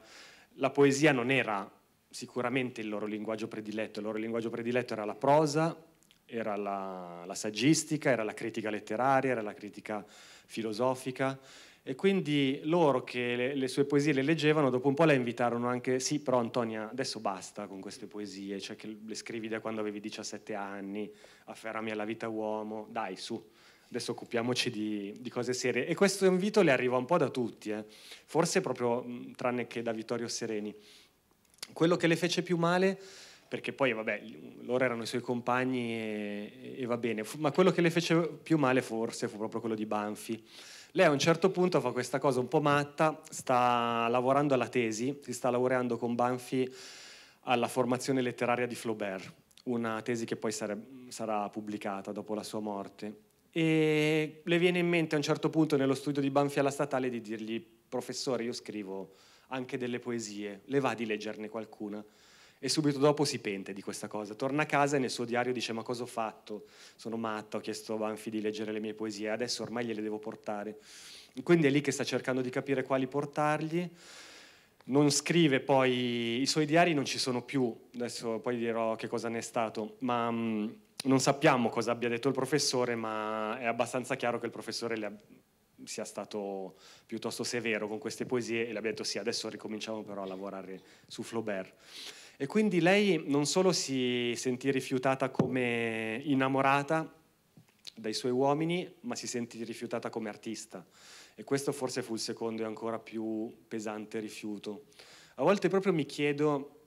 La poesia non era sicuramente il loro linguaggio prediletto, il loro linguaggio prediletto era la prosa, era la, la, saggistica, era la critica letteraria, era la critica filosofica e quindi loro che le, le, sue poesie le leggevano dopo un po' la invitarono anche, sì però Antonia adesso basta con queste poesie, cioè che le scrivi da quando avevi 17 anni, afferrami alla vita uomo, dai su adesso occupiamoci di, di, cose serie. E questo invito le arriva un po' da tutti, eh. forse proprio mh, tranne che da Vittorio Sereni. Quello che le fece più male, perché poi vabbè, loro erano i suoi compagni e, e va bene, ma quello che le fece più male forse fu proprio quello di Banfi. Lei a un certo punto fa questa cosa un po' matta, sta lavorando alla tesi, si sta laureando con Banfi alla formazione letteraria di Flaubert, una tesi che poi sare, sarà pubblicata dopo la sua morte e le viene in mente a un certo punto nello studio di Banfi alla statale di dirgli professore io scrivo anche delle poesie, le va di leggerne qualcuna e subito dopo si pente di questa cosa. Torna a casa e nel suo diario dice ma cosa ho fatto? Sono matta, ho chiesto a Banfi di leggere le mie poesie, adesso ormai gliele devo portare. Quindi è lì che sta cercando di capire quali portargli. Non scrive poi, i suoi diari non ci sono più, adesso poi dirò che cosa ne è stato, ma non sappiamo cosa abbia detto il professore, ma è abbastanza chiaro che il professore le abbia sia stato piuttosto severo con queste poesie e le abbia detto sì, adesso ricominciamo però a lavorare su Flaubert. E quindi lei non solo si sentì rifiutata come innamorata dai suoi uomini, ma si sentì rifiutata come artista. E questo forse fu il secondo e ancora più pesante rifiuto. A volte proprio mi chiedo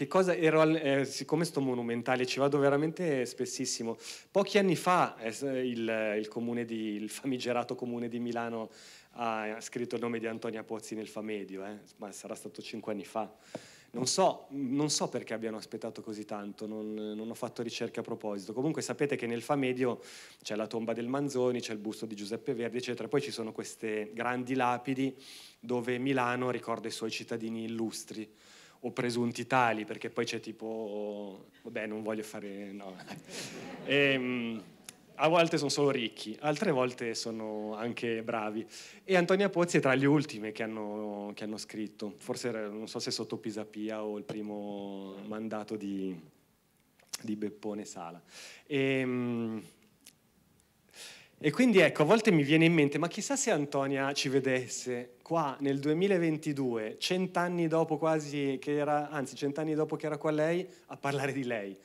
che cosa ero al, eh, siccome sto monumentale ci vado veramente spessissimo pochi anni fa eh, il, il, comune di, il famigerato comune di Milano ha scritto il nome di Antonia Pozzi nel Famedio eh, ma sarà stato cinque anni fa non so, non so, perché abbiano aspettato così tanto, non, non, ho fatto ricerche a proposito. Comunque sapete che nel Famedio c'è la tomba del Manzoni, c'è il busto di Giuseppe Verdi, eccetera. Poi ci sono queste grandi lapidi dove Milano ricorda i suoi cittadini illustri o presunti tali, perché poi c'è tipo, vabbè non voglio fare, no. E, ehm, a volte sono solo ricchi, altre volte sono anche bravi. E Antonia Pozzi è tra le ultime che hanno, che hanno scritto, forse non so se sotto Pisapia o il primo mandato di, di Beppone Sala. E, ehm, e quindi ecco, a volte mi viene in mente, ma chissà se Antonia ci vedesse qua nel 2022, cent'anni dopo quasi che era, anzi cent'anni dopo che era qua lei, a parlare di lei.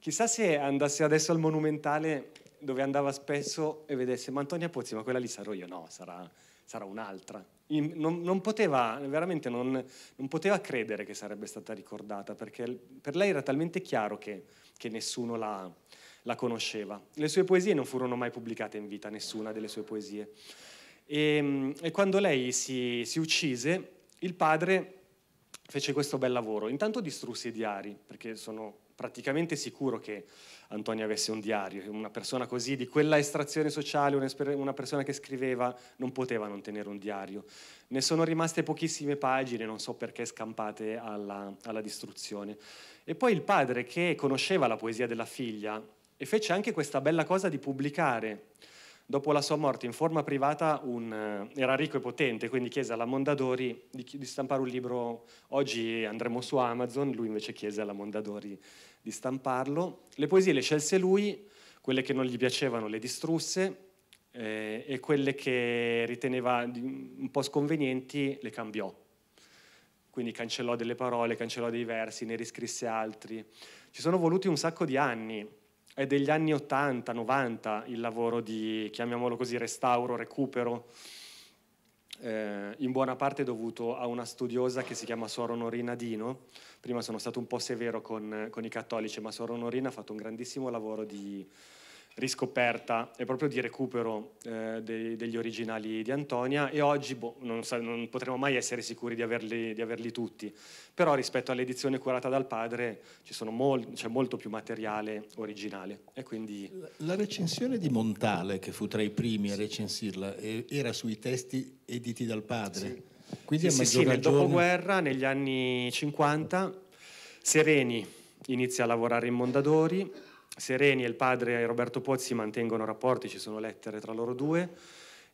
Chissà se andasse adesso al Monumentale dove andava spesso e vedesse, ma Antonia Pozzi, ma quella lì sarò io, no, sarà, sarà un'altra. Non, non, poteva, veramente non, non, poteva credere che sarebbe stata ricordata, perché per lei era talmente chiaro che, che nessuno la, la conosceva. Le sue poesie non furono mai pubblicate in vita, nessuna delle sue poesie. E, ehm, e quando lei si, si uccise, il padre fece questo bel lavoro. Intanto distrusse i diari, perché sono praticamente sicuro che Antonio avesse un diario. Una persona così, di quella estrazione sociale, una persona che scriveva, non poteva non tenere un diario. Ne sono rimaste pochissime pagine, non so perché scampate alla, alla distruzione. E poi il padre, che conosceva la poesia della figlia, e fece anche questa bella cosa di pubblicare Dopo la sua morte in forma privata un, eh, era ricco e potente, quindi chiese alla Mondadori di, di, stampare un libro. Oggi andremo su Amazon, lui invece chiese alla Mondadori di stamparlo. Le poesie le scelse lui, quelle che non gli piacevano le distrusse eh, e quelle che riteneva un po' sconvenienti le cambiò. Quindi cancellò delle parole, cancellò dei versi, ne riscrisse altri. Ci sono voluti un sacco di anni è degli anni 80, 90 il lavoro di, chiamiamolo così, restauro, recupero, eh, in buona parte dovuto a una studiosa che si chiama Sor Onorina Dino. Prima sono stato un po' severo con, con i cattolici, ma Sor Onorina ha fatto un grandissimo lavoro di riscoperta e proprio di recupero eh, dei, degli originali di Antonia e oggi boh, non, non, potremo mai essere sicuri di averli, di averli, tutti, però rispetto all'edizione curata dal padre mol, c'è molto più materiale originale. Quindi... La recensione di Montale, che fu tra i primi sì. a recensirla, era sui testi editi dal padre. Sì. Quindi sì, a sì, sì, nel dopoguerra, negli anni 50, Sereni inizia a lavorare in Mondadori, Sereni e il padre Roberto Pozzi mantengono rapporti, ci sono lettere tra loro due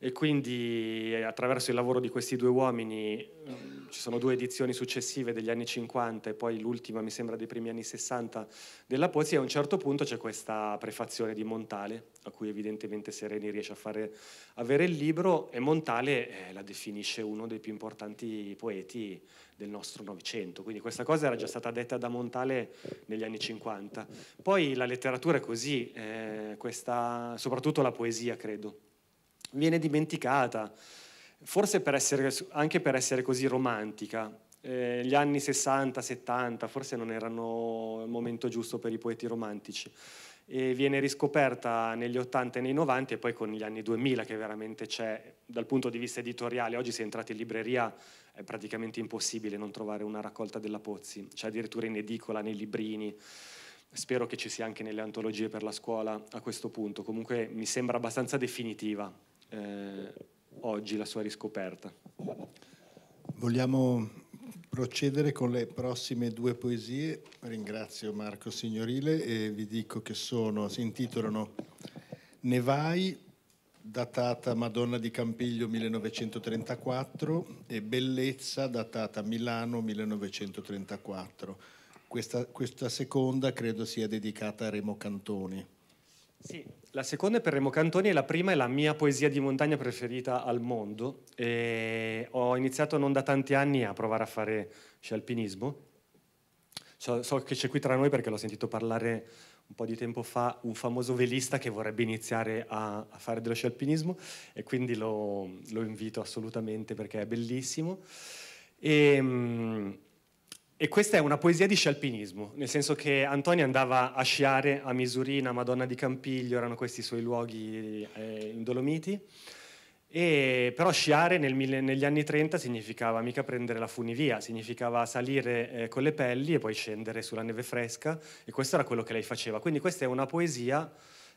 e quindi eh, attraverso il lavoro di questi due uomini ehm, ci sono due edizioni successive degli anni 50 e poi l'ultima mi sembra dei primi anni 60 della Pozzi e a un certo punto c'è questa prefazione di Montale a cui evidentemente Sereni riesce a fare avere il libro e Montale eh, la definisce uno dei più importanti poeti del nostro Novecento, quindi questa cosa era già stata detta da Montale negli anni 50. Poi la letteratura è così, eh, questa, soprattutto la poesia credo viene dimenticata, forse per essere, anche per essere così romantica. Eh, gli anni 60, 70 forse non erano il momento giusto per i poeti romantici e viene riscoperta negli 80 e nei 90 e poi con gli anni 2000 che veramente c'è dal punto di vista editoriale. Oggi se entrate in libreria è praticamente impossibile non trovare una raccolta della Pozzi, c'è cioè addirittura in edicola, nei librini. Spero che ci sia anche nelle antologie per la scuola a questo punto, comunque mi sembra abbastanza definitiva eh, oggi la sua riscoperta. Vogliamo procedere con le prossime due poesie. Ringrazio Marco Signorile e vi dico che sono, si intitolano Nevai, vai, datata Madonna di Campiglio 1934 e Bellezza, datata Milano 1934. Questa, questa seconda credo sia dedicata a Remo Cantoni. Sì, la seconda è per Remo Cantoni e la prima è la mia poesia di montagna preferita al mondo. E ho iniziato non da tanti anni a provare a fare scialpinismo. So, so che c'è qui tra noi perché l'ho sentito parlare un po' di tempo fa un famoso velista che vorrebbe iniziare a, a fare dello scialpinismo e quindi lo, lo invito assolutamente perché è bellissimo. E, ehm, e questa è una poesia di scialpinismo, nel senso che Antonio andava a sciare a Misurina, Madonna di Campiglio, erano questi i suoi luoghi eh, in Dolomiti, e, però sciare nel, negli anni 30 significava mica prendere la funivia, significava salire eh, con le pelli e poi scendere sulla neve fresca e questo era quello che lei faceva. Quindi questa è una poesia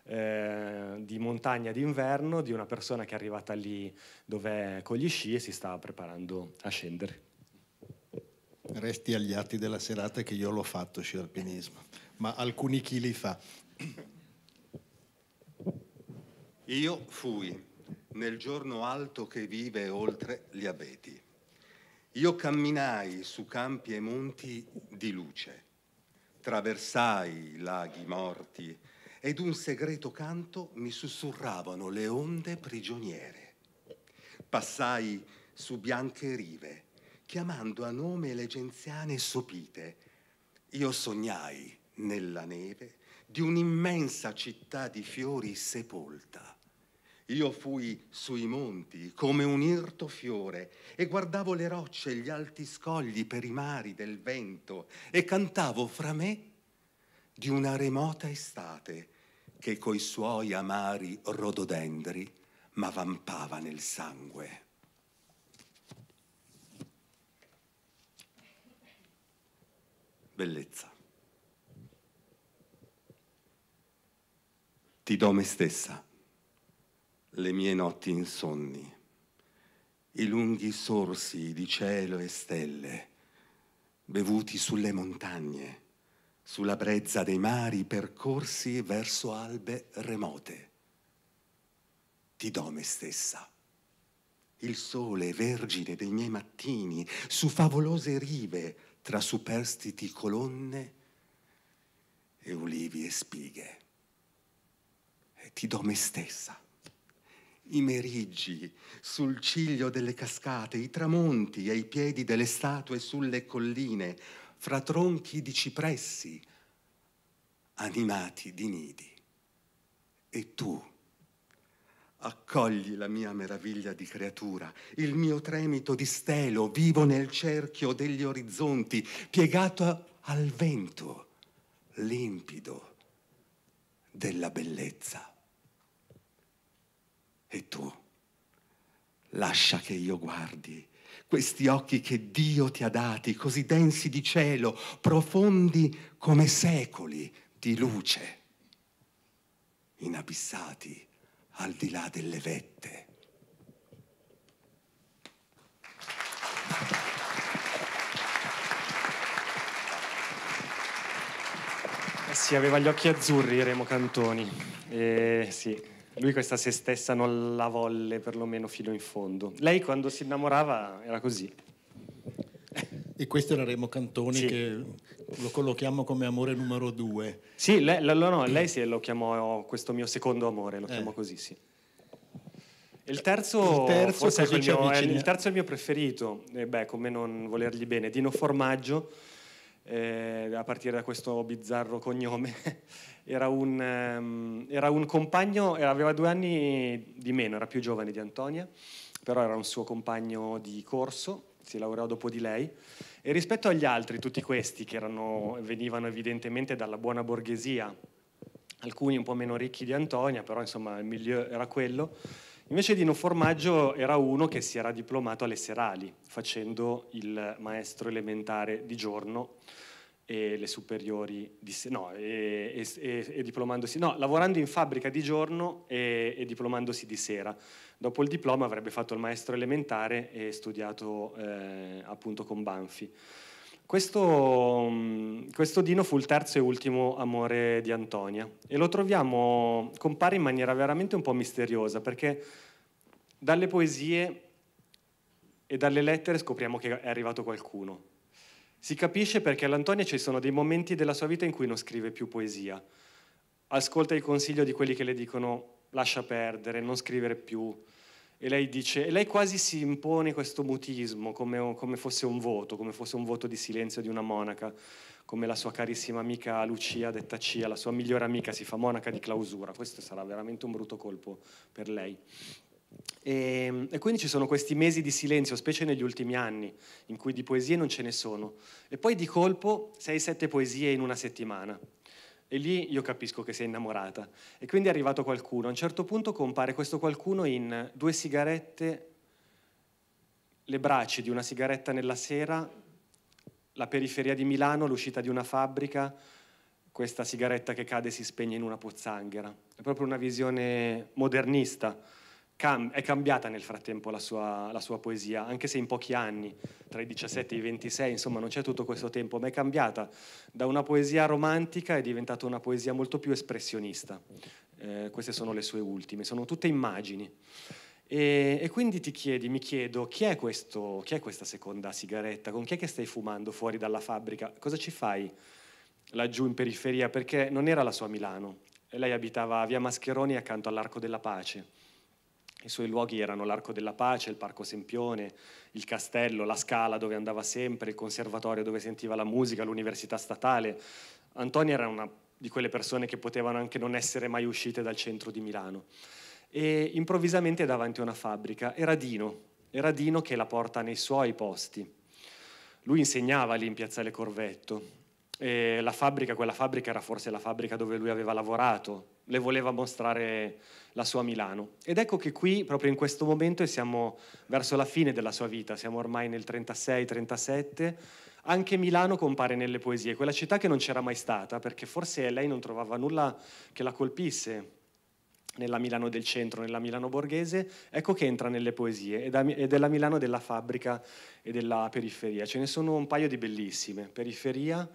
eh, di montagna d'inverno di una persona che è arrivata lì dove è con gli sci e si sta preparando a scendere. Resti agli atti della serata che io l'ho fatto sci alpinismo, ma alcuni chili fa. Io fui nel giorno alto che vive oltre gli abeti. Io camminai su campi e monti di luce, traversai laghi morti ed un segreto canto mi sussurravano le onde prigioniere. Passai su bianche rive chiamando a nome le genziane sopite. Io sognai nella neve di un'immensa città di fiori sepolta. Io fui sui monti come un irto fiore e guardavo le rocce e gli alti scogli per i mari del vento e cantavo fra me di una remota estate che coi suoi amari rododendri m'avvampava nel sangue. bellezza. Ti do me stessa, le mie notti insonni, i lunghi sorsi di cielo e stelle, bevuti sulle montagne, sulla brezza dei mari percorsi verso albe remote. Ti do me stessa il sole vergine dei miei mattini su favolose rive tra superstiti colonne e ulivi e spighe. E ti do me stessa, i meriggi sul ciglio delle cascate, i tramonti ai piedi delle statue sulle colline, fra tronchi di cipressi animati di nidi. E tu, Accogli la mia meraviglia di creatura, il mio tremito di stelo, vivo nel cerchio degli orizzonti, piegato al vento, limpido della bellezza. E tu, lascia che io guardi questi occhi che Dio ti ha dati, così densi di cielo, profondi come secoli di luce, inabissati al di là delle vette. Eh sì, aveva gli occhi azzurri Remo Cantoni. Eh, sì. Lui questa se stessa non la volle perlomeno fino in fondo. Lei quando si innamorava era così. E questo era Remo Cantoni sì. che lo collochiamo come amore numero due. Sì, lei, la, no, mm. lei sì, lo chiamò questo mio secondo amore, lo eh. così, sì. Il terzo, il terzo, è, mio, è, eh, il terzo è, il mio, preferito, e eh, beh, come non volergli bene, Dino Formaggio, eh, a partire da questo bizzarro cognome, era, un, um, era un compagno, aveva due anni di meno, era più giovane di Antonia, però era un suo compagno di corso si laureò dopo di lei, e rispetto agli altri, tutti questi che erano, venivano evidentemente dalla buona borghesia, alcuni un po' meno ricchi di Antonia, però insomma il milieu era quello, invece Dino Formaggio era uno che si era diplomato alle serali, facendo il maestro elementare di giorno e le superiori, di, no, e, e, e, diplomandosi, no, lavorando in fabbrica di giorno e, e, diplomandosi di sera. Dopo il diploma avrebbe fatto il maestro elementare e studiato eh, appunto con Banfi. Questo, mm, questo, Dino fu il terzo e ultimo amore di Antonia e lo troviamo, compare in maniera veramente un po' misteriosa perché dalle poesie e dalle lettere scopriamo che è arrivato qualcuno si capisce perché all'Antonia ci sono dei momenti della sua vita in cui non scrive più poesia. Ascolta il consiglio di quelli che le dicono lascia perdere, non scrivere più. E lei dice, e lei quasi si impone questo mutismo come, come fosse un voto, come fosse un voto di silenzio di una monaca, come la sua carissima amica Lucia, detta Cia, la sua migliore amica, si fa monaca di clausura. Questo sarà veramente un brutto colpo per lei. E, ehm, e, quindi ci sono questi mesi di silenzio, specie negli ultimi anni, in cui di poesie non ce ne sono. E poi di colpo 6-7 poesie in una settimana. E lì io capisco che sei innamorata. E quindi è arrivato qualcuno. A un certo punto compare questo qualcuno in due sigarette, le braccia di una sigaretta nella sera, la periferia di Milano, l'uscita di una fabbrica, questa sigaretta che cade e si spegne in una pozzanghera. È proprio una visione modernista cam- è cambiata nel frattempo la sua, la sua, poesia, anche se in pochi anni, tra i 17 e i 26, insomma non c'è tutto questo tempo, ma è cambiata da una poesia romantica è diventata una poesia molto più espressionista. Eh, queste sono le sue ultime, sono tutte immagini. E, e, quindi ti chiedi, mi chiedo, chi è, questo, chi è questa seconda sigaretta? Con chi è che stai fumando fuori dalla fabbrica? Cosa ci fai laggiù in periferia? Perché non era la sua Milano. lei abitava a via Mascheroni accanto all'Arco della Pace. I suoi luoghi erano l'Arco della Pace, il Parco Sempione, il castello, la Scala dove andava sempre, il conservatorio dove sentiva la musica, l'università statale. Antonia era una di quelle persone che potevano anche non essere mai uscite dal centro di Milano. E improvvisamente davanti a una fabbrica era Dino, era Dino che la porta nei suoi posti. Lui insegnava lì in Piazzale Corvetto e la fabbrica, quella fabbrica era forse la fabbrica dove lui aveva lavorato, le voleva mostrare la sua Milano. Ed ecco che qui, proprio in questo momento, e siamo verso la fine della sua vita, siamo ormai nel 36-37, anche Milano compare nelle poesie, quella città che non c'era mai stata, perché forse lei non trovava nulla che la colpisse nella Milano del centro, nella Milano borghese, ecco che entra nelle poesie ed è la Milano della fabbrica e della periferia. Ce ne sono un paio di bellissime, periferia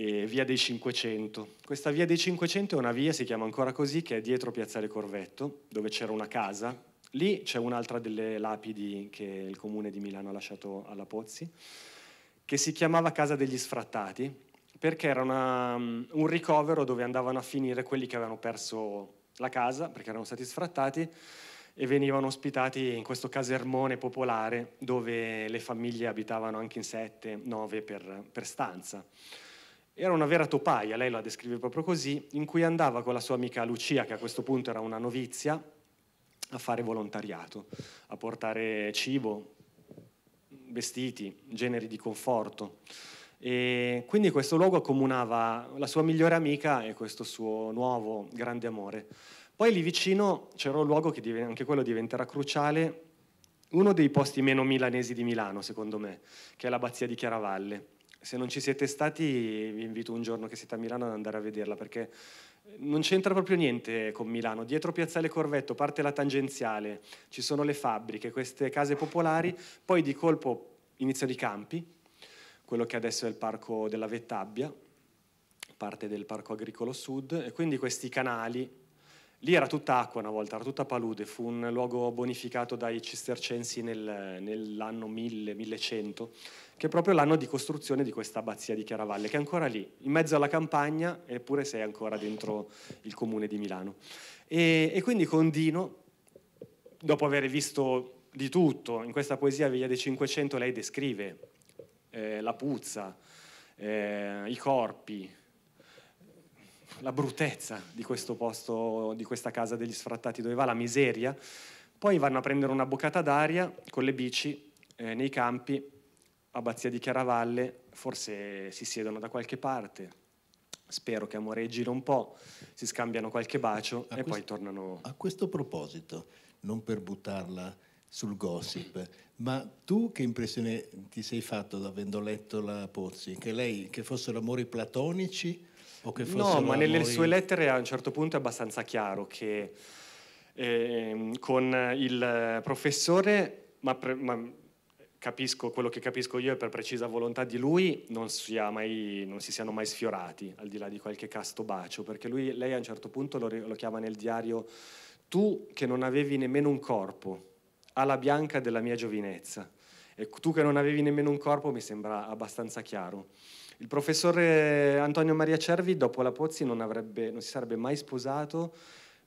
e via dei 500. Questa via dei 500 è una via, si chiama ancora così, che è dietro Piazzale Corvetto, dove c'era una casa. Lì c'è un'altra delle lapidi che il comune di Milano ha lasciato alla Pozzi, che si chiamava Casa degli Sfrattati, perché era una, mm, un ricovero dove andavano a finire quelli che avevano perso la casa, perché erano stati sfrattati, e venivano ospitati in questo casermone popolare dove le famiglie abitavano anche in sette, nove per, per stanza. Era una vera topaia, lei la descrive proprio così, in cui andava con la sua amica Lucia, che a questo punto era una novizia, a fare volontariato, a portare cibo, vestiti, generi di conforto. E quindi questo luogo accomunava la sua migliore amica e questo suo nuovo grande amore. Poi lì vicino c'era un luogo che anche quello diventerà cruciale, uno dei posti meno milanesi di Milano, secondo me, che è l'abbazia di Chiaravalle se non ci siete stati vi invito un giorno che siete a Milano ad andare a vederla perché non c'entra proprio niente con Milano. Dietro Piazzale Corvetto parte la tangenziale, ci sono le fabbriche, queste case popolari, poi di colpo iniziano i campi, quello che adesso è il parco della Vettabbia, parte del parco agricolo sud, e quindi questi canali. Lì era tutta acqua una volta, era tutta palude, fu un luogo bonificato dai cistercensi nel, nell'anno 1000-1100 che è proprio l'anno di costruzione di questa abbazia di Chiaravalle, che è ancora lì, in mezzo alla campagna, eppure sei ancora dentro il comune di Milano. E, e quindi con Dino, dopo aver visto di tutto, in questa poesia Veglia dei Cinquecento lei descrive eh, la puzza, eh, i corpi, la bruttezza di questo posto, di questa casa degli sfrattati dove va, la miseria. Poi vanno a prendere una boccata d'aria con le bici eh, nei campi Abbazia di Chiaravalle, forse si siedono da qualche parte, spero che amoreggino un po', si scambiano qualche bacio a e questo, poi tornano... A questo proposito, non per buttarla sul gossip, ma tu che impressione ti sei fatto avendo letto la Pozzi? Che lei, che fossero amori platonici o che fossero... No, ma amori... nelle sue lettere a un certo punto è abbastanza chiaro che eh, con il professore, ma, pre, ma capisco quello che capisco io è per precisa volontà di lui non, sia mai, non si siano mai sfiorati, al di là di qualche casto bacio, perché lui, lei a un certo punto lo, lo chiama nel diario tu che non avevi nemmeno un corpo, ala bianca della mia giovinezza. E tu che non avevi nemmeno un corpo mi sembra abbastanza chiaro. Il professore Antonio Maria Cervi dopo la Pozzi non, avrebbe, non si sarebbe mai sposato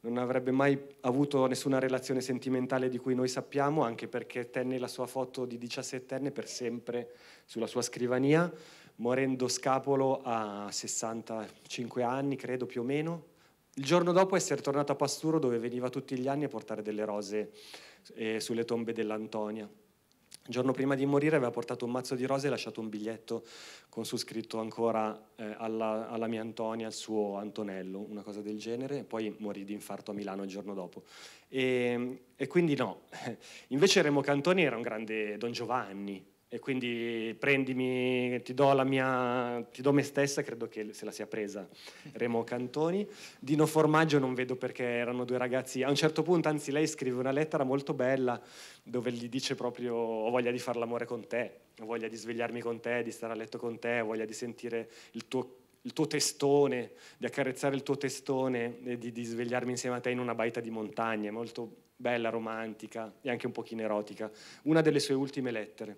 non avrebbe mai avuto nessuna relazione sentimentale di cui noi sappiamo, anche perché tenne la sua foto di 17enne per sempre sulla sua scrivania, morendo scapolo a 65 anni, credo più o meno. Il giorno dopo essere tornato a Pasturo dove veniva tutti gli anni a portare delle rose eh, sulle tombe dell'Antonia. Il giorno prima di morire aveva portato un mazzo di rose e lasciato un biglietto con su scritto ancora eh, alla, alla, mia Antonia, al suo Antonello, una cosa del genere, e poi morì di infarto a Milano il giorno dopo. E, e quindi no, invece Remo Cantoni era un grande Don Giovanni, e quindi prendimi, ti do, la mia, ti do me stessa, credo che se la sia presa Remo Cantoni. Dino Formaggio non vedo perché erano due ragazzi, a un certo punto anzi lei scrive una lettera molto bella dove gli dice proprio ho voglia di fare l'amore con te, ho voglia di svegliarmi con te, di stare a letto con te, ho voglia di sentire il tuo il tuo testone, di accarezzare il tuo testone e di, di, svegliarmi insieme a te in una baita di montagne, molto bella, romantica e anche un pochino erotica. Una delle sue ultime lettere.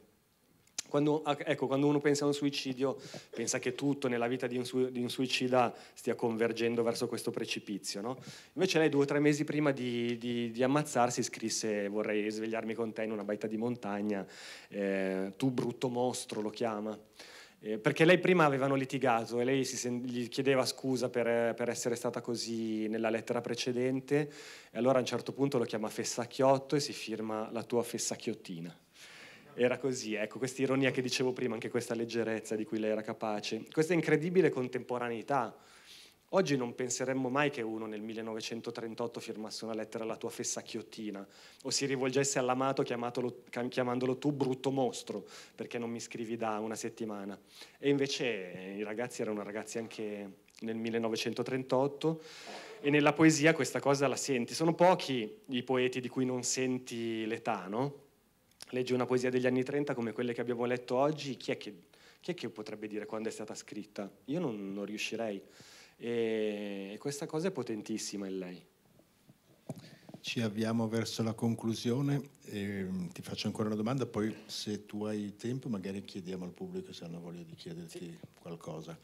Quando, ah, ecco, quando, uno pensa a un suicidio, pensa che tutto nella vita di un, su, di un suicida stia convergendo verso questo precipizio. No? Invece lei due o tre mesi prima di, di, di, ammazzarsi scrisse vorrei svegliarmi con te in una baita di montagna, eh, tu brutto mostro lo chiama. Eh, perché lei prima avevano litigato e lei sent- gli chiedeva scusa per, per, essere stata così nella lettera precedente e allora a un certo punto lo chiama Fessacchiotto e si firma la tua Fessacchiottina era così, ecco, questa ironia che dicevo prima, anche questa leggerezza di cui lei era capace, questa incredibile contemporaneità. Oggi non penseremmo mai che uno nel 1938 firmasse una lettera alla tua fessa chiottina o si rivolgesse all'amato chiamandolo tu brutto mostro perché non mi scrivi da una settimana. E invece eh, i ragazzi erano ragazzi anche nel 1938 e nella poesia questa cosa la senti. Sono pochi i poeti di cui non senti l'età, no? legge una poesia degli anni 30 come quelle che abbiamo letto oggi, chi è che, chi è che potrebbe dire quando è stata scritta? Io non, non riuscirei. E, questa cosa è potentissima in lei. Ci avviamo verso la conclusione, eh, ti faccio ancora una domanda, poi se tu hai tempo magari chiediamo al pubblico se hanno voglia di chiederti sì. qualcosa.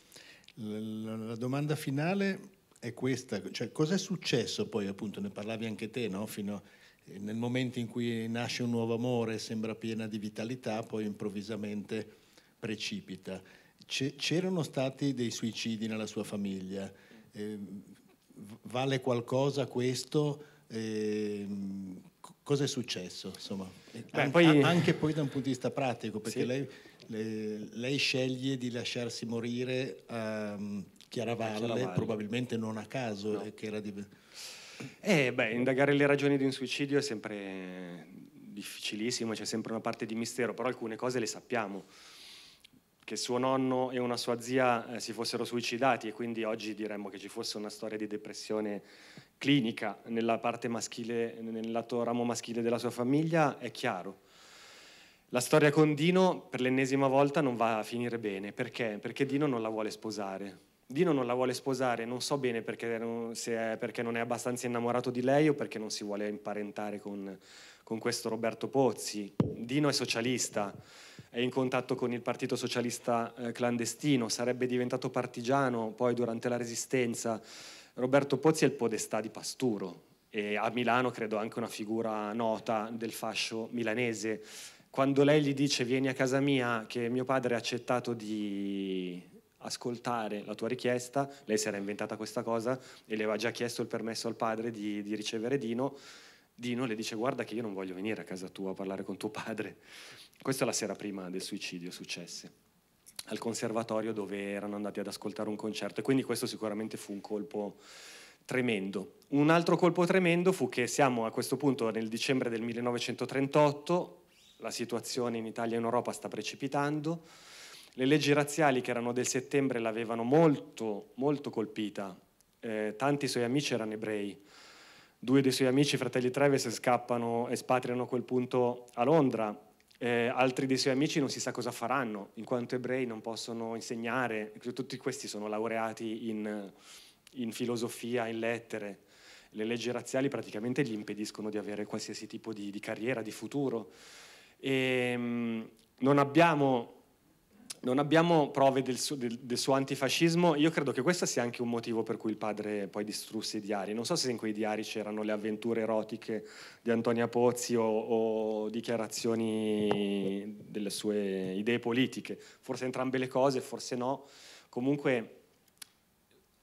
La, la, domanda finale è questa, cioè è successo poi appunto, ne parlavi anche te no? fino a nel momento in cui nasce un nuovo amore sembra piena di vitalità, poi improvvisamente precipita. C'erano stati dei suicidi nella sua famiglia, eh, vale qualcosa questo? Eh, cosa è successo? Insomma, Beh, An- poi... Anche poi da un punto di vista pratico, perché sì. lei, le, lei, sceglie di lasciarsi morire a Chiaravalle, mm, Chiaravalle. probabilmente non a caso, no. Eh, che era di... Eh, beh, indagare le ragioni di un suicidio è sempre difficilissimo, c'è sempre una parte di mistero, però alcune cose le sappiamo. Che suo nonno e una sua zia eh, si fossero suicidati e quindi oggi diremmo che ci fosse una storia di depressione clinica nella parte maschile, nel lato ramo maschile della sua famiglia, è chiaro. La storia con Dino per l'ennesima volta non va a finire bene, perché? Perché Dino non la vuole sposare Dino non la vuole sposare, non so bene perché non, se è perché non è abbastanza innamorato di lei o perché non si vuole imparentare con, con questo Roberto Pozzi. Dino è socialista, è in contatto con il Partito Socialista eh, clandestino, sarebbe diventato partigiano poi durante la Resistenza. Roberto Pozzi è il podestà di Pasturo e a Milano credo anche una figura nota del fascio milanese. Quando lei gli dice vieni a casa mia che mio padre ha accettato di ascoltare la tua richiesta, lei si era inventata questa cosa e le aveva già chiesto il permesso al padre di, di ricevere Dino, Dino le dice guarda che io non voglio venire a casa tua a parlare con tuo padre. Questa è la sera prima del suicidio successe al conservatorio dove erano andati ad ascoltare un concerto e quindi questo sicuramente fu un colpo tremendo. Un altro colpo tremendo fu che siamo a questo punto nel dicembre del 1938, la situazione in Italia e in Europa sta precipitando, le leggi razziali che erano del settembre l'avevano molto, molto colpita. Eh, tanti suoi amici erano ebrei. Due dei suoi amici, fratelli Travis, scappano, espatriano a quel punto a Londra. Eh, altri dei suoi amici non si sa cosa faranno, in quanto ebrei non possono insegnare. Tutti questi sono laureati in, in filosofia, in lettere le leggi razziali praticamente gli impediscono di avere qualsiasi tipo di, di carriera, di futuro. E, ehm, mh, non abbiamo non abbiamo prove del suo, del, del suo, antifascismo, io credo che questo sia anche un motivo per cui il padre poi distrusse i diari. Non so se in quei diari c'erano le avventure erotiche di Antonia Pozzi o, o dichiarazioni delle sue idee politiche, forse entrambe le cose, forse no. Comunque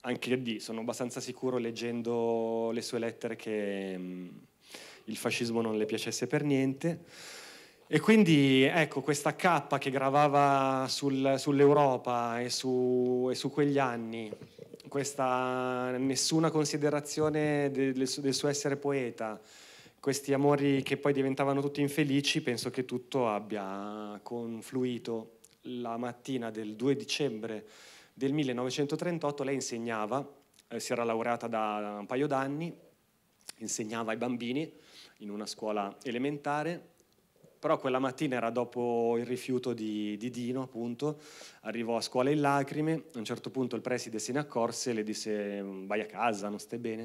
anche lì sono abbastanza sicuro leggendo le sue lettere che mh, mm, il fascismo non le piacesse per niente. E quindi ecco questa cappa che gravava sul, sull'Europa e su, e su, quegli anni, questa nessuna considerazione del, del, suo, essere poeta, questi amori che poi diventavano tutti infelici, penso che tutto abbia confluito. La mattina del 2 dicembre del 1938 lei insegnava, eh, si era laureata da un paio d'anni, insegnava ai bambini in una scuola elementare però quella mattina era dopo il rifiuto di, di, Dino, appunto, arrivò a scuola in lacrime, a un certo punto il preside se ne accorse e le disse mm, vai a casa, non stai bene.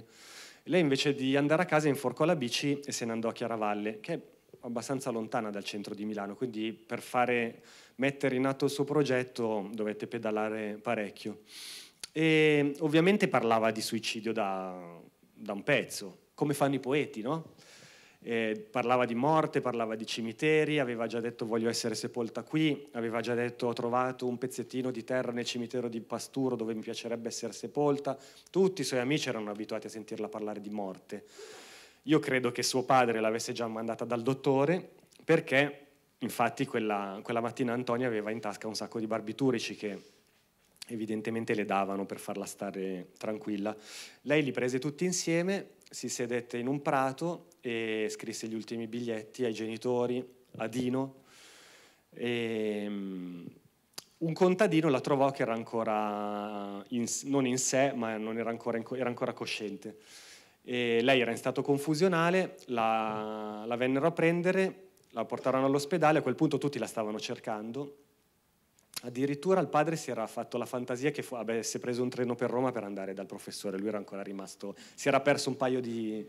E lei invece di andare a casa inforcò la bici e se ne andò a Chiaravalle, che è abbastanza lontana dal centro di Milano, quindi per fare, mettere in atto il suo progetto dovette pedalare parecchio. E ovviamente parlava di suicidio da, da un pezzo, come fanno i poeti, no? eh, parlava di morte, parlava di cimiteri, aveva già detto voglio essere sepolta qui, aveva già detto ho trovato un pezzettino di terra nel cimitero di Pasturo dove mi piacerebbe essere sepolta, tutti i suoi amici erano abituati a sentirla parlare di morte. Io credo che suo padre l'avesse già mandata dal dottore perché infatti quella, quella mattina Antonia aveva in tasca un sacco di barbiturici che evidentemente le davano per farla stare tranquilla. Lei li prese tutti insieme, si sedette in un prato e scrisse gli ultimi biglietti ai genitori, a Dino. E, um, un contadino la trovò che era ancora, in, non in sé, ma era ancora, era ancora cosciente. E lei era in stato confusionale, la, la vennero a prendere, la portarono all'ospedale, a quel punto tutti la stavano cercando. Addirittura il padre si era fatto la fantasia che fu, avesse preso un treno per Roma per andare dal professore, lui era ancora rimasto, si era perso un paio di,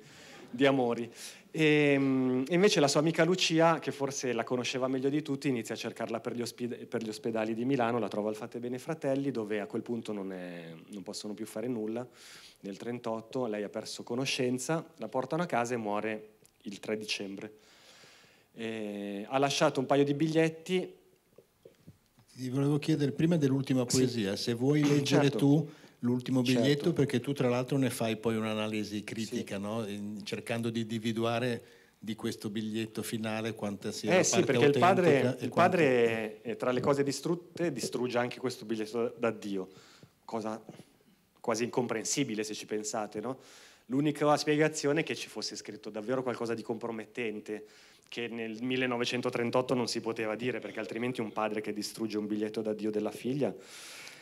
di amori. Ehm, e, invece la sua amica Lucia, che forse la conosceva meglio di tutti, inizia a cercarla per gli, osped- per gli ospedali di Milano, la trova al Fate Bene Fratelli, dove a quel punto non, è, non possono più fare nulla. Nel 1938 lei ha perso conoscenza, la portano a casa e muore il 3 dicembre. E ehm, ha lasciato un paio di biglietti. Ti volevo chiedere prima dell'ultima poesia, sì. se vuoi certo. leggere certo. tu L'ultimo certo. biglietto certo. perché tu tra l'altro ne fai poi un'analisi critica, sì. no? cercando di individuare di questo biglietto finale quanta sia eh sì, perché il padre, il padre quanto... tra le cose distrutte distrugge anche questo biglietto d'addio, cosa quasi incomprensibile se ci pensate, no? L'unica spiegazione è che ci fosse scritto davvero qualcosa di compromettente, che nel 1938 non si poteva dire, perché altrimenti un padre che distrugge un biglietto d'addio della figlia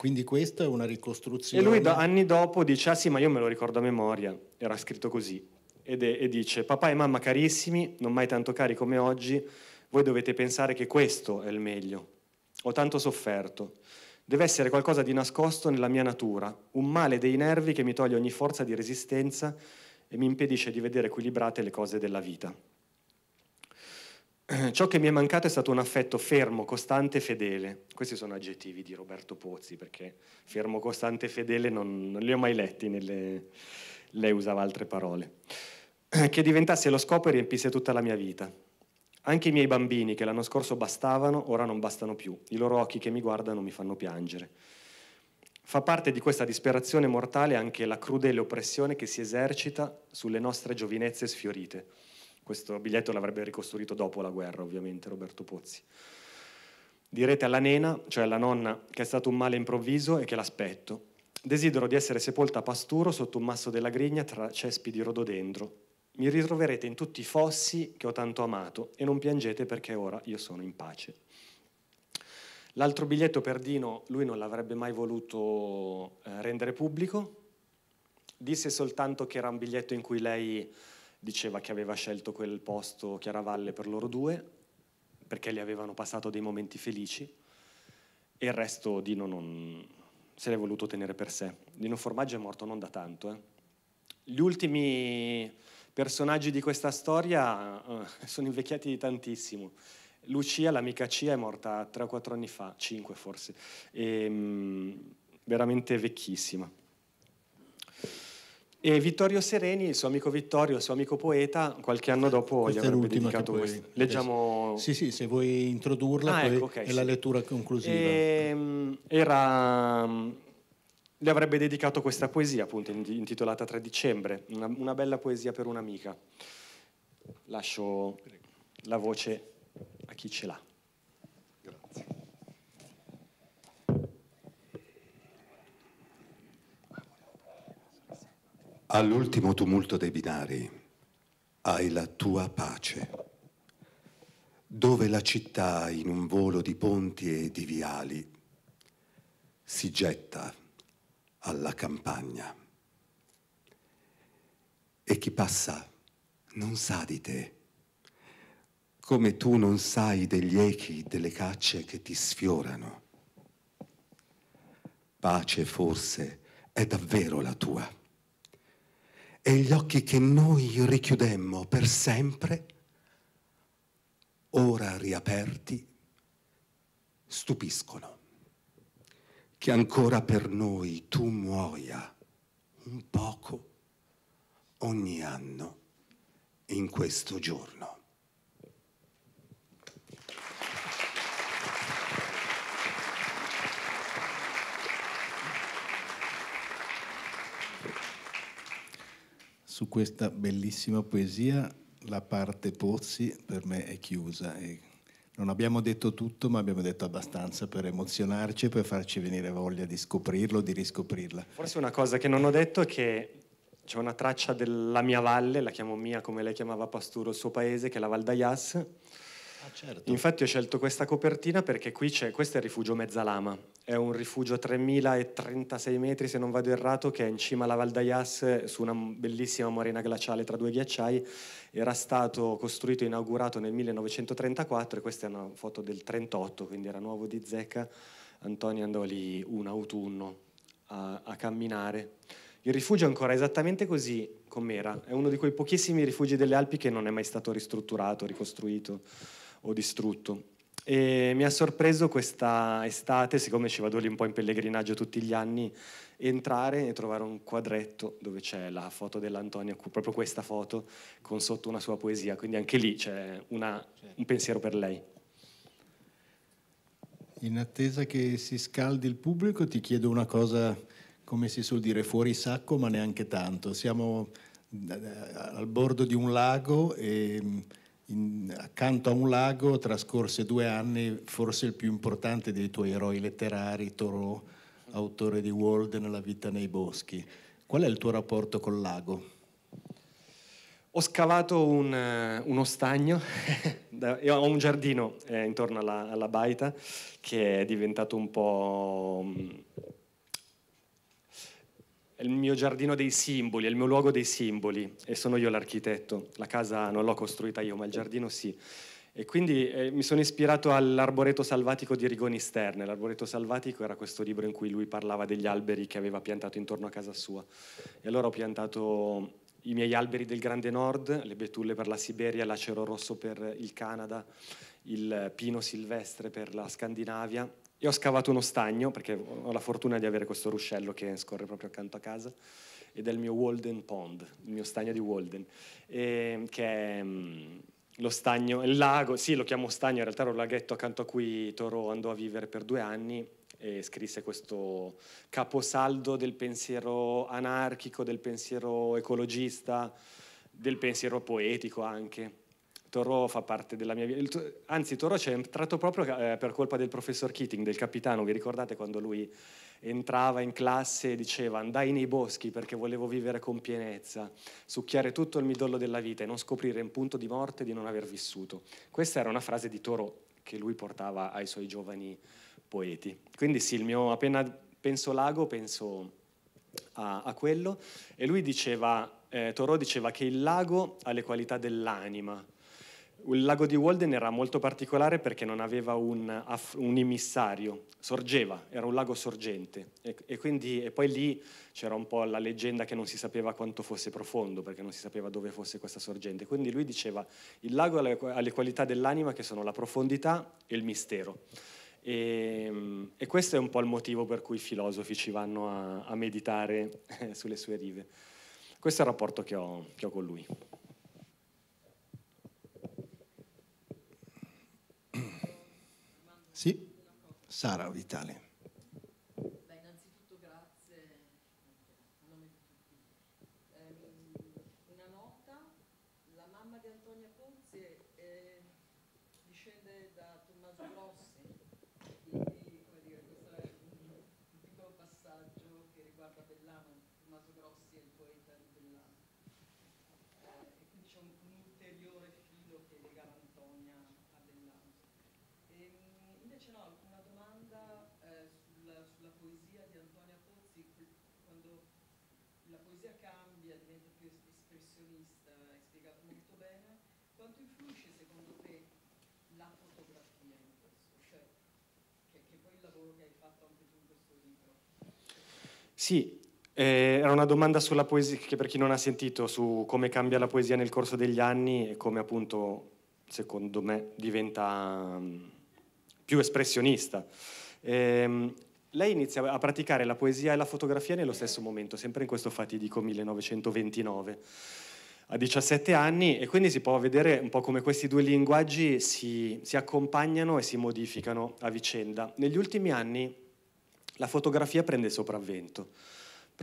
quindi questa è una ricostruzione. E lui da anni dopo dice, ah sì, ma io me lo ricordo a memoria, era scritto così. Ed è, e dice, papà e mamma carissimi, non mai tanto cari come oggi, voi dovete pensare che questo è il meglio. Ho tanto sofferto. Deve essere qualcosa di nascosto nella mia natura, un male dei nervi che mi toglie ogni forza di resistenza e mi impedisce di vedere equilibrate le cose della vita. Ciò che mi è mancato è stato un affetto fermo, costante e fedele. Questi sono aggettivi di Roberto Pozzi, perché fermo, costante e fedele non, non li ho mai letti, nelle... lei usava altre parole. Che diventasse lo scopo e riempisse tutta la mia vita. Anche i miei bambini, che l'anno scorso bastavano, ora non bastano più. I loro occhi che mi guardano mi fanno piangere. Fa parte di questa disperazione mortale anche la crudele oppressione che si esercita sulle nostre giovinezze sfiorite questo biglietto l'avrebbe ricostruito dopo la guerra, ovviamente, Roberto Pozzi. Direte alla nena, cioè alla nonna, che è stato un male improvviso e che l'aspetto. Desidero di essere sepolta a pasturo sotto un masso della grigna tra cespi di rododendro. Mi ritroverete in tutti i fossi che ho tanto amato e non piangete perché ora io sono in pace. L'altro biglietto per Dino lui non l'avrebbe mai voluto eh, rendere pubblico, disse soltanto che era un biglietto in cui lei diceva che aveva scelto quel posto Chiaravalle per loro due, perché li avevano passato dei momenti felici, e il resto Dino non se l'è voluto tenere per sé. Dino Formaggio è morto non da tanto. Eh. Gli ultimi personaggi di questa storia eh, sono invecchiati di tantissimo. Lucia, l'amica Cia, è morta 3 o 4 anni fa, 5 forse, e, ehm, mh, veramente vecchissima. E Vittorio Sereni, il suo amico Vittorio, il suo amico poeta, qualche anno dopo questa gli avrebbe dedicato questo. Leggiamo... Sì, sì, se vuoi introdurla ah, ecco, okay, è sì. la lettura conclusiva. E, ehm, era... Mm, le avrebbe dedicato questa poesia, appunto, intitolata 3 dicembre, una, una bella poesia per un'amica. Lascio la voce a chi ce l'ha. All'ultimo tumulto dei binari hai la tua pace, dove la città in un volo di ponti e di viali si getta alla campagna. E chi passa non sa di te, come tu non sai degli echi delle cacce che ti sfiorano. Pace forse è davvero la tua e gli occhi che noi richiudemmo per sempre, ora riaperti, stupiscono. Che ancora per noi tu muoia un poco ogni anno in questo giorno. su questa bellissima poesia la parte Pozzi per me è chiusa. E non abbiamo detto tutto, ma abbiamo detto abbastanza per emozionarci e per farci venire voglia di scoprirlo, di riscoprirla. Forse una cosa che non ho detto è che c'è una traccia della mia valle, la chiamo mia come lei chiamava Pasturo, il suo paese, che è la Val d'Ayas Ah, certo. Infatti ho scelto questa copertina perché qui c'è, questo è il rifugio Mezzalama, è un rifugio a 3036 metri se non vado errato che è in cima alla Val d'Ayas su una bellissima morena glaciale tra due ghiacciai, era stato costruito e inaugurato nel 1934 e questa è una foto del 38, quindi era nuovo di zecca, Antonio andò lì un autunno a, a camminare. Il rifugio è ancora esattamente così com'era, è uno di quei pochissimi rifugi delle Alpi che non è mai stato ristrutturato, ricostruito o distrutto. E mi ha sorpreso questa estate, siccome ci vado lì un po' in pellegrinaggio tutti gli anni, entrare e trovare un quadretto dove c'è la foto dell'Antonio, proprio questa foto, con sotto una sua poesia. Quindi anche lì c'è una, certo. un pensiero per lei. In attesa che si scaldi il pubblico, ti chiedo una cosa, come si suol dire, fuori sacco, ma neanche tanto. Siamo eh, al bordo di un lago e in, accanto a un lago trascorse due anni, forse il più importante dei tuoi eroi letterari, Thoreau, autore di Walden, La vita nei boschi. Qual è il tuo rapporto col lago? Ho scavato un, eh, uno stagno, ho un giardino eh, intorno alla, alla, baita che è diventato un po' mm, è il mio giardino dei simboli, è il mio luogo dei simboli e sono io l'architetto. La casa non l'ho costruita io, ma il giardino sì. E quindi eh, mi sono ispirato all'Arboreto Salvatico di Rigoni Sterne. L'Arboreto Salvatico era questo libro in cui lui parlava degli alberi che aveva piantato intorno a casa sua. E allora ho piantato i miei alberi del Grande Nord, le betulle per la Siberia, l'acero rosso per il Canada, il pino silvestre per la Scandinavia e ho scavato uno stagno, perché ho la fortuna di avere questo ruscello che scorre proprio accanto a casa, ed è il mio Walden Pond, il mio stagno di Walden, e, ehm, che è mm, lo stagno, il lago, sì lo chiamo stagno, in realtà era un laghetto accanto a cui Toro andò a vivere per due anni e scrisse questo caposaldo del pensiero anarchico, del pensiero ecologista, del pensiero poetico anche. Toro fa parte della mia vita, anzi Toro c'è entrato proprio eh, per colpa del professor Keating, del capitano, vi ricordate quando lui entrava in classe e diceva andai nei boschi perché volevo vivere con pienezza, succhiare tutto il midollo della vita e non scoprire in punto di morte di non aver vissuto. Questa era una frase di Toro che lui portava ai suoi giovani poeti. Quindi sì, il mio appena penso lago penso a, a quello e lui diceva, eh, Torrò diceva che il lago ha le qualità dell'anima, il lago di Walden era molto particolare perché non aveva un, un emissario, sorgeva, era un lago sorgente e, e, quindi, e poi lì c'era un po' la leggenda che non si sapeva quanto fosse profondo perché non si sapeva dove fosse questa sorgente. Quindi lui diceva il lago ha le qualità dell'anima che sono la profondità e il mistero. E, ehm, e, questo è un po' il motivo per cui i filosofi ci vanno a, a meditare eh, sulle sue rive. Questo è il rapporto che ho, che ho con lui. Sì? Sara Vitale. invece no, una domanda eh, sulla, sulla, poesia di Antonia Pozzi, quando la poesia cambia, diventa più espressionista, hai spiegato molto bene, quanto influisce secondo te la fotografia in questo? Cioè, che, che poi il lavoro che hai fatto anche tu in questo libro? Sì, eh, era una domanda sulla poesia, che per chi non ha sentito, su come cambia la poesia nel corso degli anni e come appunto, secondo me, diventa... Um, più espressionista. Ehm, lei inizia a praticare la poesia e la fotografia nello stesso momento, sempre in questo fatidico 1929 a 17 anni e quindi si può vedere un po' come questi due linguaggi si, si, accompagnano e si modificano a vicenda. Negli ultimi anni la fotografia prende sopravvento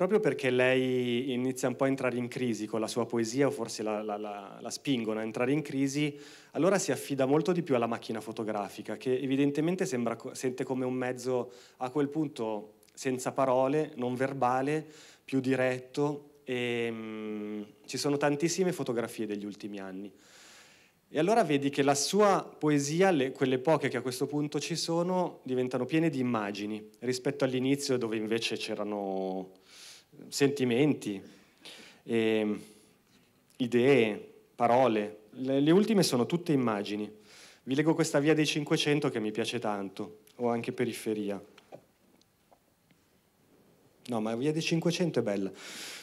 proprio perché lei inizia un po' a entrare in crisi con la sua poesia o forse la, la, la, la, spingono a entrare in crisi, allora si affida molto di più alla macchina fotografica che evidentemente sembra, sente come un mezzo a quel punto senza parole, non verbale, più diretto e ehm, mh, ci sono tantissime fotografie degli ultimi anni. E allora vedi che la sua poesia, le, quelle poche che a questo punto ci sono, diventano piene di immagini, rispetto all'inizio dove invece c'erano sentimenti, eh, idee, parole. Le, le ultime sono tutte immagini. Vi leggo questa via dei 500 che mi piace tanto, o anche periferia. No, ma via dei 500 è bella.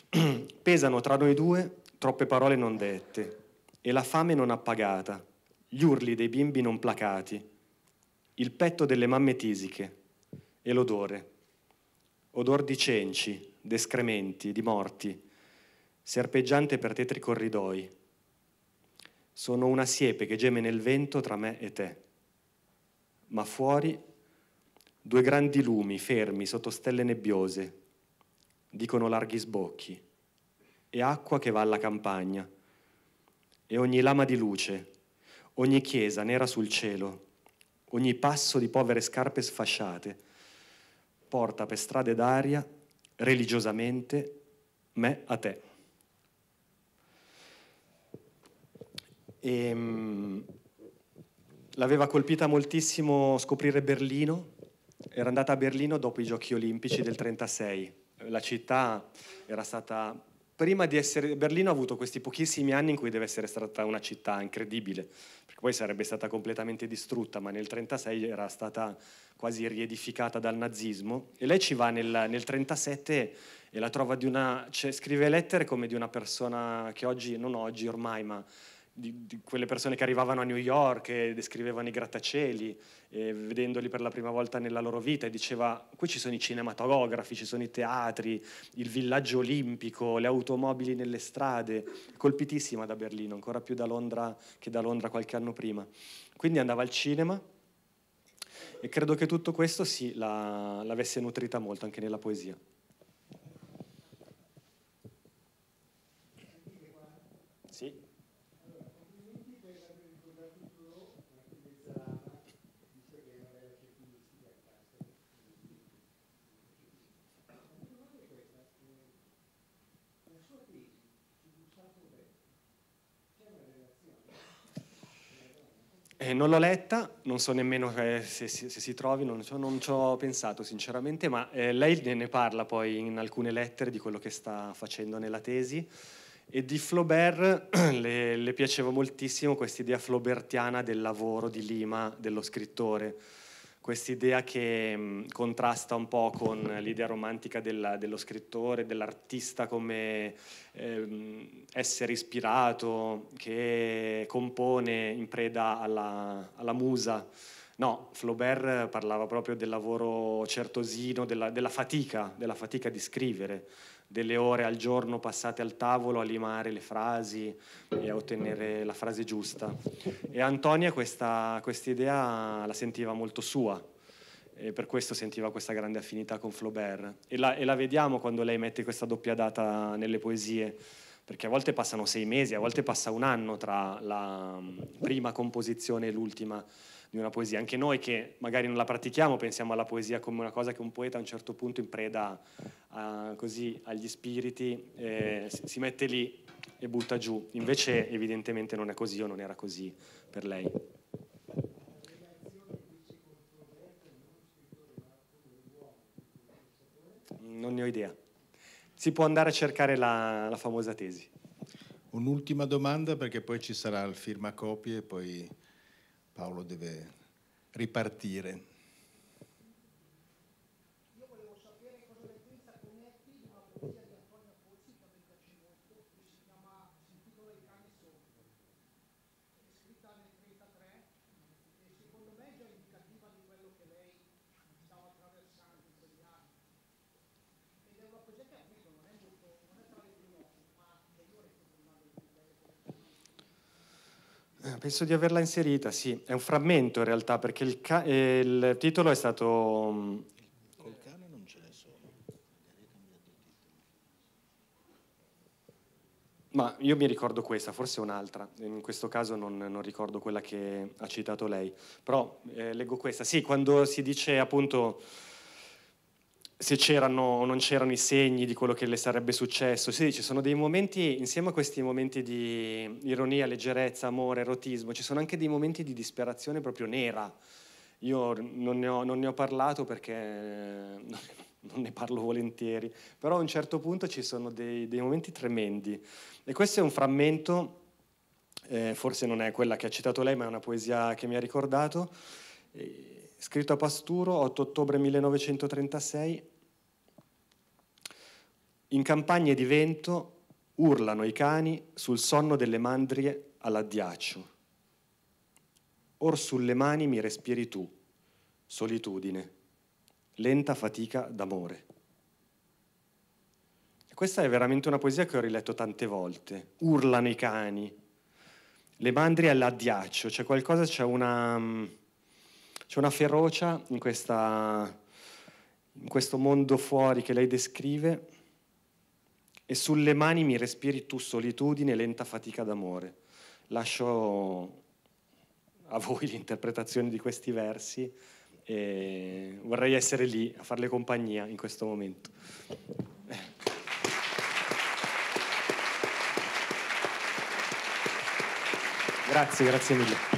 Pesano tra noi due troppe parole non dette e la fame non appagata, gli urli dei bimbi non placati, il petto delle mamme tisiche e l'odore, odor di cenci, d'escrementi, di morti, serpeggiante per tetri corridoi. Sono una siepe che geme nel vento tra me e te. Ma fuori due grandi lumi fermi sotto stelle nebbiose, dicono larghi sbocchi, e acqua che va alla campagna, e ogni lama di luce, ogni chiesa nera sul cielo, ogni passo di povere scarpe sfasciate, porta per strade d'aria religiosamente me a te. E, ehm, l'aveva colpita moltissimo scoprire Berlino, era andata a Berlino dopo i Giochi Olimpici del 1936, la città era stata prima di essere Berlino ha avuto questi pochissimi anni in cui deve essere stata una città incredibile, perché poi sarebbe stata completamente distrutta, ma nel 1936 era stata quasi riedificata dal nazismo e lei ci va nel 1937 e la trova di una, cioè, scrive lettere come di una persona che oggi, non oggi ormai, ma di, di, quelle persone che arrivavano a New York e descrivevano i grattacieli, eh, vedendoli per la prima volta nella loro vita, e diceva qui ci sono i cinematografi, ci sono i teatri, il villaggio olimpico, le automobili nelle strade, colpitissima da Berlino, ancora più da Londra che da Londra qualche anno prima. Quindi andava al cinema e credo che tutto questo sì, la, l'avesse nutrita molto anche nella poesia. Eh, non l'ho letta, non so nemmeno eh, se, se, se si trovi, non, non, ci ho pensato sinceramente, ma eh, lei ne parla poi in alcune lettere di quello che sta facendo nella tesi e di Flaubert le, le piaceva moltissimo questa idea flaubertiana del lavoro di Lima, dello scrittore quest'idea che mh, mm, contrasta un po' con l'idea romantica della, dello scrittore, dell'artista come ehm, essere ispirato, che compone in preda alla, alla, musa. No, Flaubert parlava proprio del lavoro certosino, della, della fatica, della fatica di scrivere delle ore al giorno passate al tavolo a limare le frasi e a ottenere la frase giusta. E Antonia questa idea la sentiva molto sua, e per questo sentiva questa grande affinità con Flaubert. E la, e la, vediamo quando lei mette questa doppia data nelle poesie, perché a volte passano sei mesi, a volte passa un anno tra la prima composizione e l'ultima di una poesia. Anche noi che magari non la pratichiamo pensiamo alla poesia come una cosa che un poeta a un certo punto in preda a, così, agli spiriti eh, si mette lì e butta giù. Invece evidentemente non è così o non era così per lei. Non ne ho idea. Si può andare a cercare la, la famosa tesi. Un'ultima domanda perché poi ci sarà il firmacopie e poi Paolo deve ripartire. penso di averla inserita, sì, è un frammento in realtà perché il, ca- eh, il titolo è stato... Mm, Col cane non ce ne sono, Ma io mi ricordo questa, forse un'altra, in questo caso non, non ricordo quella che ha citato lei, però eh, leggo questa. Sì, quando si dice appunto se c'erano o non c'erano i segni di quello che le sarebbe successo. Sì, ci sono dei momenti, insieme a questi momenti di ironia, leggerezza, amore, erotismo, ci sono anche dei momenti di disperazione proprio nera. Io non ne ho, non ne ho parlato perché eh, non ne parlo volentieri, però a un certo punto ci sono dei, dei momenti tremendi. E questo è un frammento, eh, forse non è quella che ha citato lei, ma è una poesia che mi ha ricordato. Eh, scritto a Pasturo, 8 ottobre 1936. In campagne di vento urlano i cani sul sonno delle mandrie all'addiaccio. Or sulle mani mi respiri tu, solitudine, lenta fatica d'amore. Questa è veramente una poesia che ho riletto tante volte. Urlano i cani, le mandrie all'addiaccio, c'è qualcosa, c'è una mm, c'è una ferocia in, questa, in questo mondo fuori che lei descrive e sulle mani mi respiri tu solitudine e lenta fatica d'amore. Lascio a voi l'interpretazione di questi versi e vorrei essere lì a farle compagnia in questo momento. grazie, grazie mille.